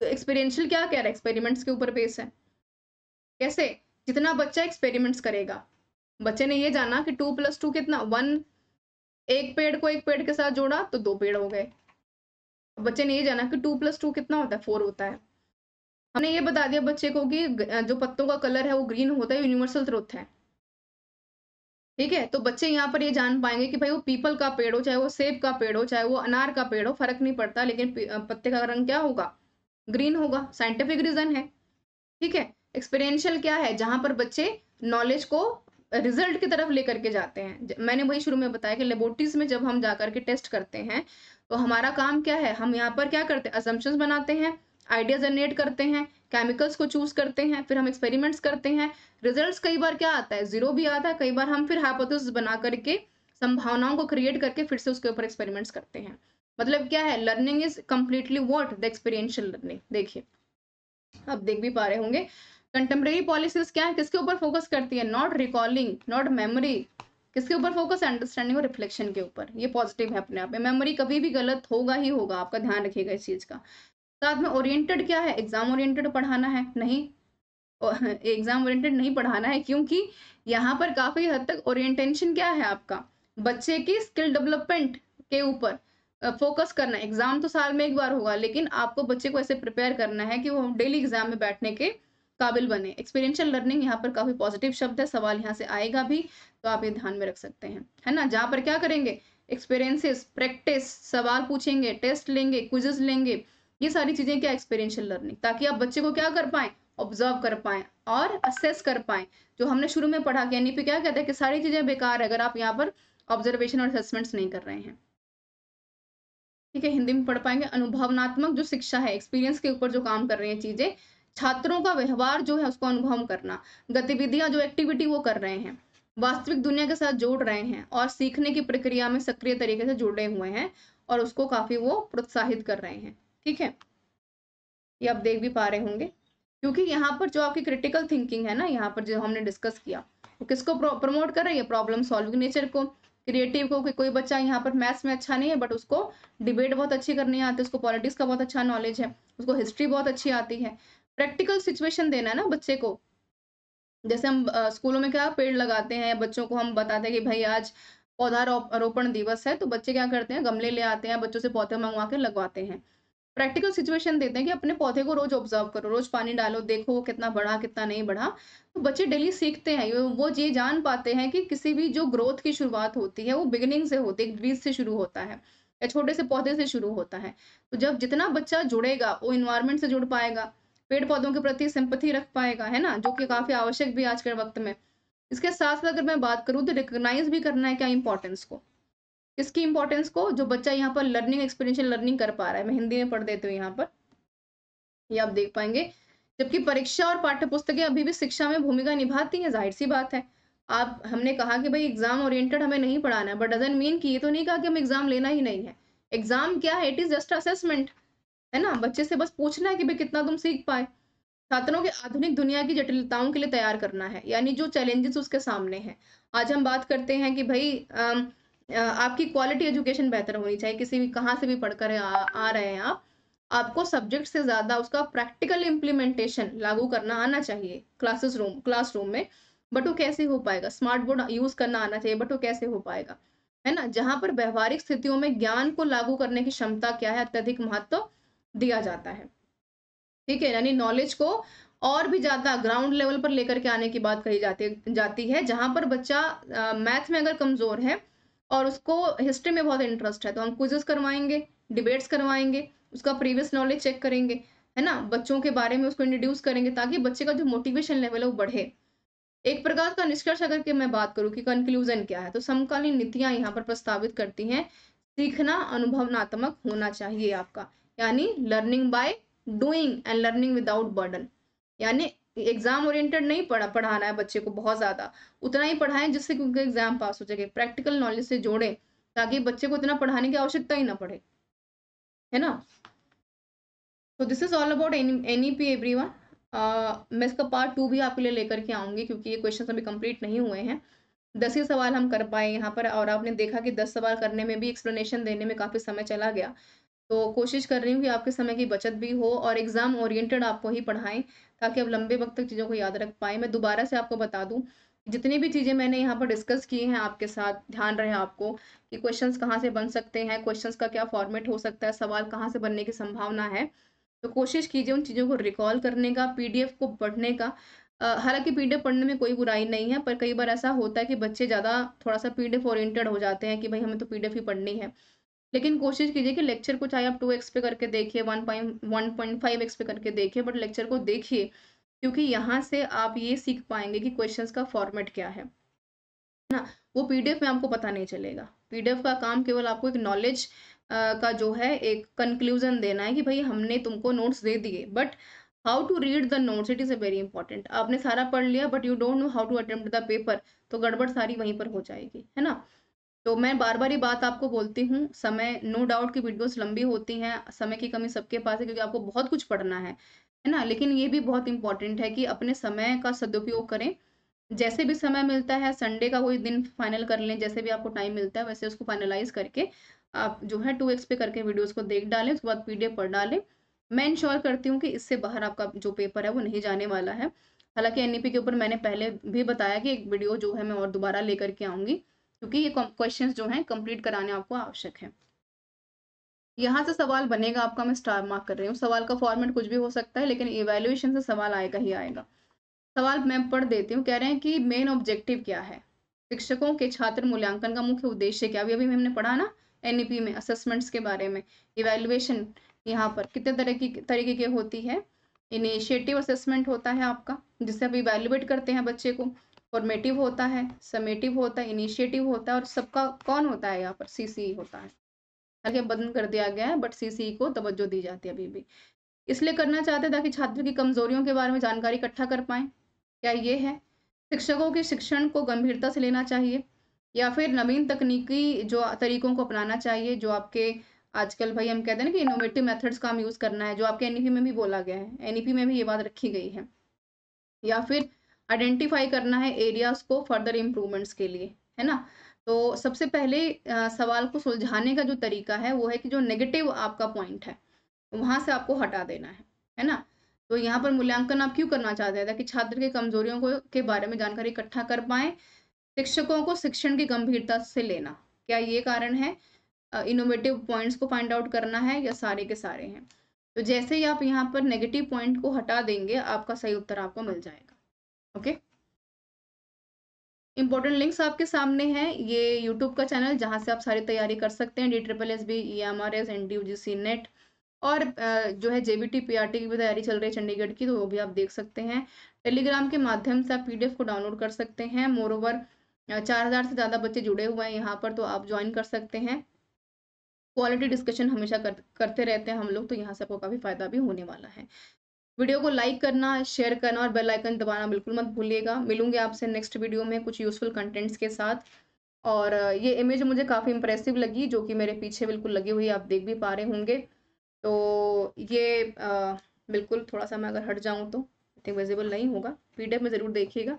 तो एक्सपीरियंशियल क्या कह रहा है एक्सपेरिमेंट्स के ऊपर बेस है कैसे जितना बच्चा एक्सपेरिमेंट्स करेगा बच्चे ने ये जाना कि टू प्लस टू कितना वन एक पेड़ को एक पेड़ के साथ जोड़ा तो दो पेड़ हो गए बच्चे ने ये जाना कि टू प्लस टू कितना होता है फोर होता है हमने ये बता दिया बच्चे को कि जो पत्तों का कलर है वो ग्रीन होता है यूनिवर्सल ट्रुथ है ठीक है तो बच्चे यहाँ पर ये जान पाएंगे कि भाई वो पीपल का पेड़ हो चाहे वो सेब का पेड़ हो चाहे वो अनार का पेड़ हो फर्क नहीं पड़ता लेकिन पत्ते का रंग क्या होगा ग्रीन होगा साइंटिफिक रीजन है ठीक है एक्सपीरियंशियल क्या है जहां पर बच्चे नॉलेज को रिजल्ट की तरफ लेकर के जाते हैं मैंने वही शुरू में बताया कि लेबोरेटरीज में जब हम जाकर के टेस्ट करते हैं तो हमारा काम क्या है हम यहाँ पर क्या करते हैं असम्पशंस बनाते हैं आइडिया जनरेट करते हैं केमिकल्स को चूज करते हैं फिर हम एक्सपेरिमेंट्स करते हैं रिजल्ट्स कई बार क्या आता है जीरो भी आता है कई बार हम फिर हाइपोथेसिस बना करके संभावनाओं को क्रिएट करके फिर से उसके ऊपर एक्सपेरिमेंट्स करते हैं मतलब क्या है learning is completely what the experiential learning देखिए आप देख भी पा रहे होंगे कंटेम्प्रेरी पॉलिसीज क्या है किसके ऊपर फोकस करती है नॉट रिकॉलिंग नॉट मेमोरी किसके ऊपर फोकस है अंडरस्टैंडिंग और रिफ्लेक्शन के ऊपर ये पॉजिटिव है अपने आप में मेमोरी कभी भी गलत होगा ही होगा आपका ध्यान रखिएगा इस चीज़ का साथ में ओरिएंटेड क्या है एग्जाम ओरिएंटेड पढ़ाना है नहीं एग्जाम ओरिएंटेड नहीं पढ़ाना है क्योंकि यहाँ पर काफी हद तक ओरिएंटेशन क्या है आपका बच्चे की स्किल डेवलपमेंट के ऊपर फोकस करना है एग्जाम तो साल में एक बार होगा लेकिन आपको बच्चे को ऐसे प्रिपेयर करना है कि वो डेली एग्जाम में बैठने के काबिल बने एक्सपीरियंशियल लर्निंग यहाँ पर काफी पॉजिटिव शब्द है सवाल यहाँ से आएगा भी तो आप ये ध्यान में रख सकते हैं है ना जहाँ पर क्या करेंगे एक्सपीरियंसिस प्रैक्टिस सवाल पूछेंगे टेस्ट लेंगे क्विजेस लेंगे ये सारी चीज़ें क्या एक्सपीरियंशियल लर्निंग ताकि आप बच्चे को क्या कर पाए ऑब्जर्व कर पाए और असेस कर पाए जो हमने शुरू में पढ़ा क्या एन क्या कहते हैं कि सारी चीज़ें बेकार है अगर आप यहाँ पर ऑब्जर्वेशन और असेसमेंट्स नहीं कर रहे हैं ठीक है हिंदी में पढ़ पाएंगे अनुभवनात्मक जो शिक्षा है एक्सपीरियंस के ऊपर जो काम कर रही हैं चीज़ें छात्रों का व्यवहार जो है उसको अनुभव करना गतिविधियां जो एक्टिविटी वो कर रहे हैं वास्तविक दुनिया के साथ जोड़ रहे हैं और सीखने की प्रक्रिया में सक्रिय तरीके से जुड़े हुए हैं और उसको काफ़ी वो प्रोत्साहित कर रहे हैं ठीक है ये आप देख भी पा रहे होंगे क्योंकि यहाँ पर जो आपकी क्रिटिकल थिंकिंग है ना यहाँ पर जो हमने डिस्कस किया वो किसको प्रमोट कर रही है प्रॉब्लम सॉल्विंग नेचर को क्रिएटिव को कि कोई बच्चा यहाँ पर मैथ्स में अच्छा नहीं है बट उसको डिबेट बहुत अच्छी करनी आती है उसको पॉलिटिक्स का बहुत अच्छा नॉलेज है उसको हिस्ट्री बहुत अच्छी आती है प्रैक्टिकल सिचुएशन देना है ना बच्चे को जैसे हम स्कूलों में क्या पेड़ लगाते हैं बच्चों को हम बताते हैं कि भाई आज पौधा रोपण दिवस है तो बच्चे क्या करते हैं गमले ले आते हैं बच्चों से पौधे मंगवा के लगवाते हैं प्रैक्टिकल सिचुएशन देते हैं कि अपने पौधे को रोज ऑब्जर्व करो रोज पानी डालो देखो कितना बढ़ा कितना नहीं बढ़ा तो बच्चे डेली सीखते हैं वो ये जान पाते हैं कि किसी भी जो ग्रोथ की शुरुआत होती है वो बिगिनिंग से होती है बीज से शुरू होता है या छोटे से पौधे से शुरू होता है तो जब जितना बच्चा जुड़ेगा वो इन्वायरमेंट से जुड़ पाएगा पेड़ पौधों के प्रति सिंपथी रख पाएगा है ना जो कि काफी आवश्यक भी आज के वक्त में इसके साथ साथ अगर मैं बात करूँ तो रिकोगनाइज भी करना है क्या इंपॉर्टेंस को इसकी इंपॉर्टेंस को जो बच्चा यहाँ पर लर्निंग एक्सपीरियंशियल लर्निंग कर पा रहा है मैं हिंदी में पढ़ देती हूँ यहाँ पर ये आप देख पाएंगे जबकि परीक्षा और पाठ्य पुस्तकें अभी भी शिक्षा में भूमिका निभाती हैं जाहिर सी बात है आप हमने कहा कि भाई एग्जाम ओरिएंटेड हमें नहीं पढ़ाना है बट डजन मीन कि ये तो नहीं कहा कि हम एग्जाम लेना ही नहीं है एग्जाम क्या है इट इज जस्ट असेसमेंट है ना बच्चे से बस पूछना है कि भाई कितना तुम सीख पाए छात्रों के आधुनिक दुनिया की जटिलताओं के लिए तैयार करना है यानी जो चैलेंजेस उसके सामने हैं आज हम बात करते हैं कि भाई आपकी क्वालिटी एजुकेशन बेहतर होनी चाहिए किसी भी कहाँ से भी पढ़कर आ, आ रहे हैं आप आपको सब्जेक्ट से ज़्यादा उसका प्रैक्टिकल इम्प्लीमेंटेशन लागू करना आना चाहिए क्लासेस रूम क्लास रूम में बट वो कैसे हो पाएगा स्मार्ट बोर्ड यूज़ करना आना चाहिए बट वो कैसे हो पाएगा है ना जहाँ पर व्यवहारिक स्थितियों में ज्ञान को लागू करने की क्षमता क्या है अत्यधिक महत्व तो दिया जाता है ठीक है यानी नॉलेज को और भी ज़्यादा ग्राउंड लेवल पर लेकर के आने की बात कही जाती जाती है जहां पर बच्चा मैथ में अगर कमज़ोर है और उसको हिस्ट्री में बहुत इंटरेस्ट है तो हम क्विजेस करवाएंगे डिबेट्स करवाएंगे उसका प्रीवियस नॉलेज चेक करेंगे है ना बच्चों के बारे में उसको इंट्रोड्यूस करेंगे ताकि बच्चे का जो मोटिवेशन लेवल है वो बढ़े एक प्रकार का निष्कर्ष अगर के मैं बात करूँ कि कंक्लूजन क्या है तो समकालीन नीतियाँ यहाँ पर प्रस्तावित करती हैं सीखना अनुभवनात्मक होना चाहिए आपका यानी learning by doing and learning without burden यानी एग्जाम ओरिएंटेड नहीं पढ़ा पढ़ाना है बच्चे को बहुत ज़्यादा उतना ही पढ़ाएं जिससे कि उनका एग्जाम पास हो जाए प्रैक्टिकल नॉलेज से जोड़ें ताकि बच्चे को इतना पढ़ाने की आवश्यकता ही ना पड़े है ना तो this is all about N E P everyone मैं इसका पार्ट टू भी आपके लिए लेकर के आऊंगी क्योंकि ये क्वेश्चन अभी कंप्लीट नहीं हुए हैं दस ही सवाल हम कर पाए यहाँ पर और आपने देखा कि दस सवाल करने में भी एक्सप्लेनेशन देने में काफ़ी समय चला गया तो कोशिश कर रही हूँ कि आपके समय की बचत भी हो और एग्ज़ाम ओरिएंटेड आपको ही पढ़ाएं ताकि आप लंबे वक्त तक चीज़ों को याद रख पाए मैं दोबारा से आपको बता दूँ जितनी भी चीज़ें मैंने यहाँ पर डिस्कस की हैं आपके साथ ध्यान रहे आपको कि क्वेश्चंस कहाँ से बन सकते हैं क्वेश्चंस का क्या फॉर्मेट हो सकता है सवाल कहाँ से बनने की संभावना है तो कोशिश कीजिए उन चीज़ों को रिकॉल करने का पीडीएफ को पढ़ने का हालांकि पीडीएफ पढ़ने में कोई बुराई नहीं है पर कई बार ऐसा होता है कि बच्चे ज़्यादा थोड़ा सा पी ओरिएंटेड हो जाते हैं कि भाई हमें तो पी ही पढ़नी है लेकिन कोशिश कीजिए कि लेक्चर को चाहे आप टू एक्स पे करके देखिए one point one point five X पे करके देखिए बट लेक्चर को देखिए क्योंकि यहाँ से आप ये सीख पाएंगे कि क्वेश्चन का फॉर्मेट क्या है ना वो पीडीएफ में आपको पता नहीं चलेगा पीडीएफ का काम केवल आपको एक नॉलेज का जो है एक कंक्लूजन देना है कि भाई हमने तुमको नोट्स दे दिए but how to read the notes it is a very important आपने सारा पढ़ लिया but you don't know how to attempt the paper तो गड़बड़ सारी वहीं पर हो जाएगी है ना तो मैं बार बार ही बात आपको बोलती हूँ समय नो डाउट की वीडियोस लंबी होती हैं समय की कमी सबके पास है क्योंकि आपको बहुत कुछ पढ़ना है है ना लेकिन ये भी बहुत इंपॉर्टेंट है कि अपने समय का सदुपयोग करें जैसे भी समय मिलता है संडे का कोई दिन फाइनल कर लें जैसे भी आपको टाइम मिलता है वैसे उसको फाइनलाइज करके आप जो है टू एक्स पे करके वीडियोज को देख डालें उसके बाद पीडीएफ पढ़ डालें मैं इंश्योर करती हूँ कि इससे बाहर आपका जो पेपर है वो नहीं जाने वाला है हालांकि एनईपी e के ऊपर मैंने पहले भी बताया कि एक वीडियो जो है मैं और दोबारा लेकर के आऊँगी क्योंकि ये क्वेश्चंस जो हैं कंप्लीट कराने आपको आवश्यक है यहाँ से सवाल बनेगा आपका मैं स्टार मार्क कर रही हूँ सवाल का फॉर्मेट कुछ भी हो सकता है लेकिन इवेल्युएशन से सवाल आएगा ही आएगा सवाल मैं पढ़ देती हूँ कह रहे हैं कि मेन ऑब्जेक्टिव क्या है शिक्षकों के छात्र मूल्यांकन का मुख्य उद्देश्य क्या अभी अभी हमने पढ़ा ना एन में असेसमेंट्स के बारे में इवेल्युएशन यहाँ पर कितने तरह की तरीके की होती है इनिशिएटिव असेसमेंट होता है आपका जिससे आप इवेल्युएट करते हैं बच्चे को फॉर्मेटिव होता है समेटिव होता है इनिशिएटिव होता है और सबका कौन होता है यहाँ पर सीसी होता है ताकि बंद कर दिया गया है बट सीसी को तवज्जो दी जाती है अभी भी इसलिए करना चाहते हैं ताकि छात्रों की कमजोरियों के बारे में जानकारी इकट्ठा कर पाए क्या ये है शिक्षकों के शिक्षण को गंभीरता से लेना चाहिए या फिर नवीन तकनीकी जो तरीकों को अपनाना चाहिए जो आपके आजकल भाई हम कहते हैं ना कि इनोवेटिव मेथड्स का हम यूज़ करना है जो आपके एनईपी e में भी बोला गया है एनईपी e में भी ये बात रखी गई है या फिर आइडेंटिफाई करना है एरियाज को फर्दर इम्प्रूवमेंट्स के लिए है ना तो सबसे पहले आ, सवाल को सुलझाने का जो तरीका है वो है कि जो नेगेटिव आपका पॉइंट है वहाँ से आपको हटा देना है है ना तो यहाँ पर मूल्यांकन आप क्यों करना चाहते हैं ताकि छात्र के कमजोरियों को के बारे में जानकारी इकट्ठा कर पाए शिक्षकों को शिक्षण की गंभीरता से लेना क्या ये कारण है इनोवेटिव uh, पॉइंट्स को फाइंड आउट करना है या सारे के सारे हैं तो जैसे ही आप यहाँ पर नेगेटिव पॉइंट को हटा देंगे आपका सही उत्तर आपको मिल जाएगा ओके इंपॉर्टेंट लिंक्स आपके सामने हैं ये यूट्यूब का चैनल जहां से आप सारी तैयारी कर सकते हैं D triple S B E M R S N D U G C NET और जो है जेबीटी पीआरटी की भी तैयारी चल रही है चंडीगढ़ की तो वो भी आप देख सकते हैं टेलीग्राम के माध्यम से आप पीडीएफ को डाउनलोड कर सकते हैं मोर ओवर चार हज़ार से ज़्यादा बच्चे जुड़े हुए हैं यहाँ पर तो आप ज्वाइन कर सकते हैं क्वालिटी डिस्कशन हमेशा कर, करते रहते हैं हम लोग तो यहाँ से आपको काफ़ी फ़ायदा भी होने वाला है वीडियो को लाइक करना शेयर करना और बेल आइकन दबाना बिल्कुल मत भूलिएगा मिलूंगे आपसे नेक्स्ट वीडियो में कुछ यूज़फुल कंटेंट्स के साथ और ये इमेज मुझे काफ़ी इंप्रेसिव लगी जो कि मेरे पीछे बिल्कुल लगी हुई आप देख भी पा रहे होंगे तो ये आ, बिल्कुल थोड़ा सा मैं अगर हट जाऊँ तो आई थिंक विजिबल नहीं होगा पीडीएफ में ज़रूर देखिएगा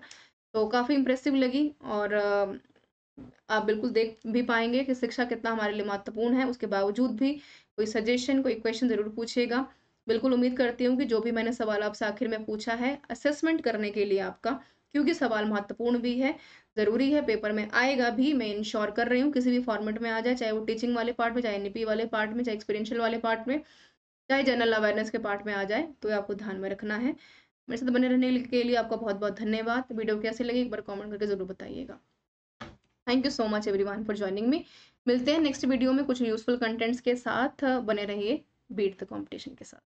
तो काफ़ी इंप्रेसिव लगी और आप बिल्कुल देख भी पाएंगे कि शिक्षा कितना हमारे लिए महत्वपूर्ण है उसके बावजूद भी कोई सजेशन कोई क्वेश्चन ज़रूर पूछिएगा बिल्कुल उम्मीद करती हूँ कि जो भी मैंने सवाल आपसे आखिर में पूछा है असेसमेंट करने के लिए आपका क्योंकि सवाल महत्वपूर्ण भी है ज़रूरी है पेपर में आएगा भी मैं इंश्योर कर रही हूँ किसी भी फॉर्मेट में आ जाए चाहे वो टीचिंग वाले पार्ट में चाहे एन e वाले पार्ट में चाहे एक्सपीरियंशियल वाले पार्ट में चाहे जनरल अवेयरनेस के पार्ट में आ जाए तो आपको ध्यान में रखना है मेरे साथ बने रहने के लिए आपका बहुत बहुत धन्यवाद वीडियो कैसे लगे एक बार कॉमेंट करके जरूर बताइएगा thank you so much one for joining me मिलते हैं नेक्स्ट वीडियो में कुछ यूजफुल कंटेंट्स के साथ बने रहिए बीट द कंपटीशन के साथ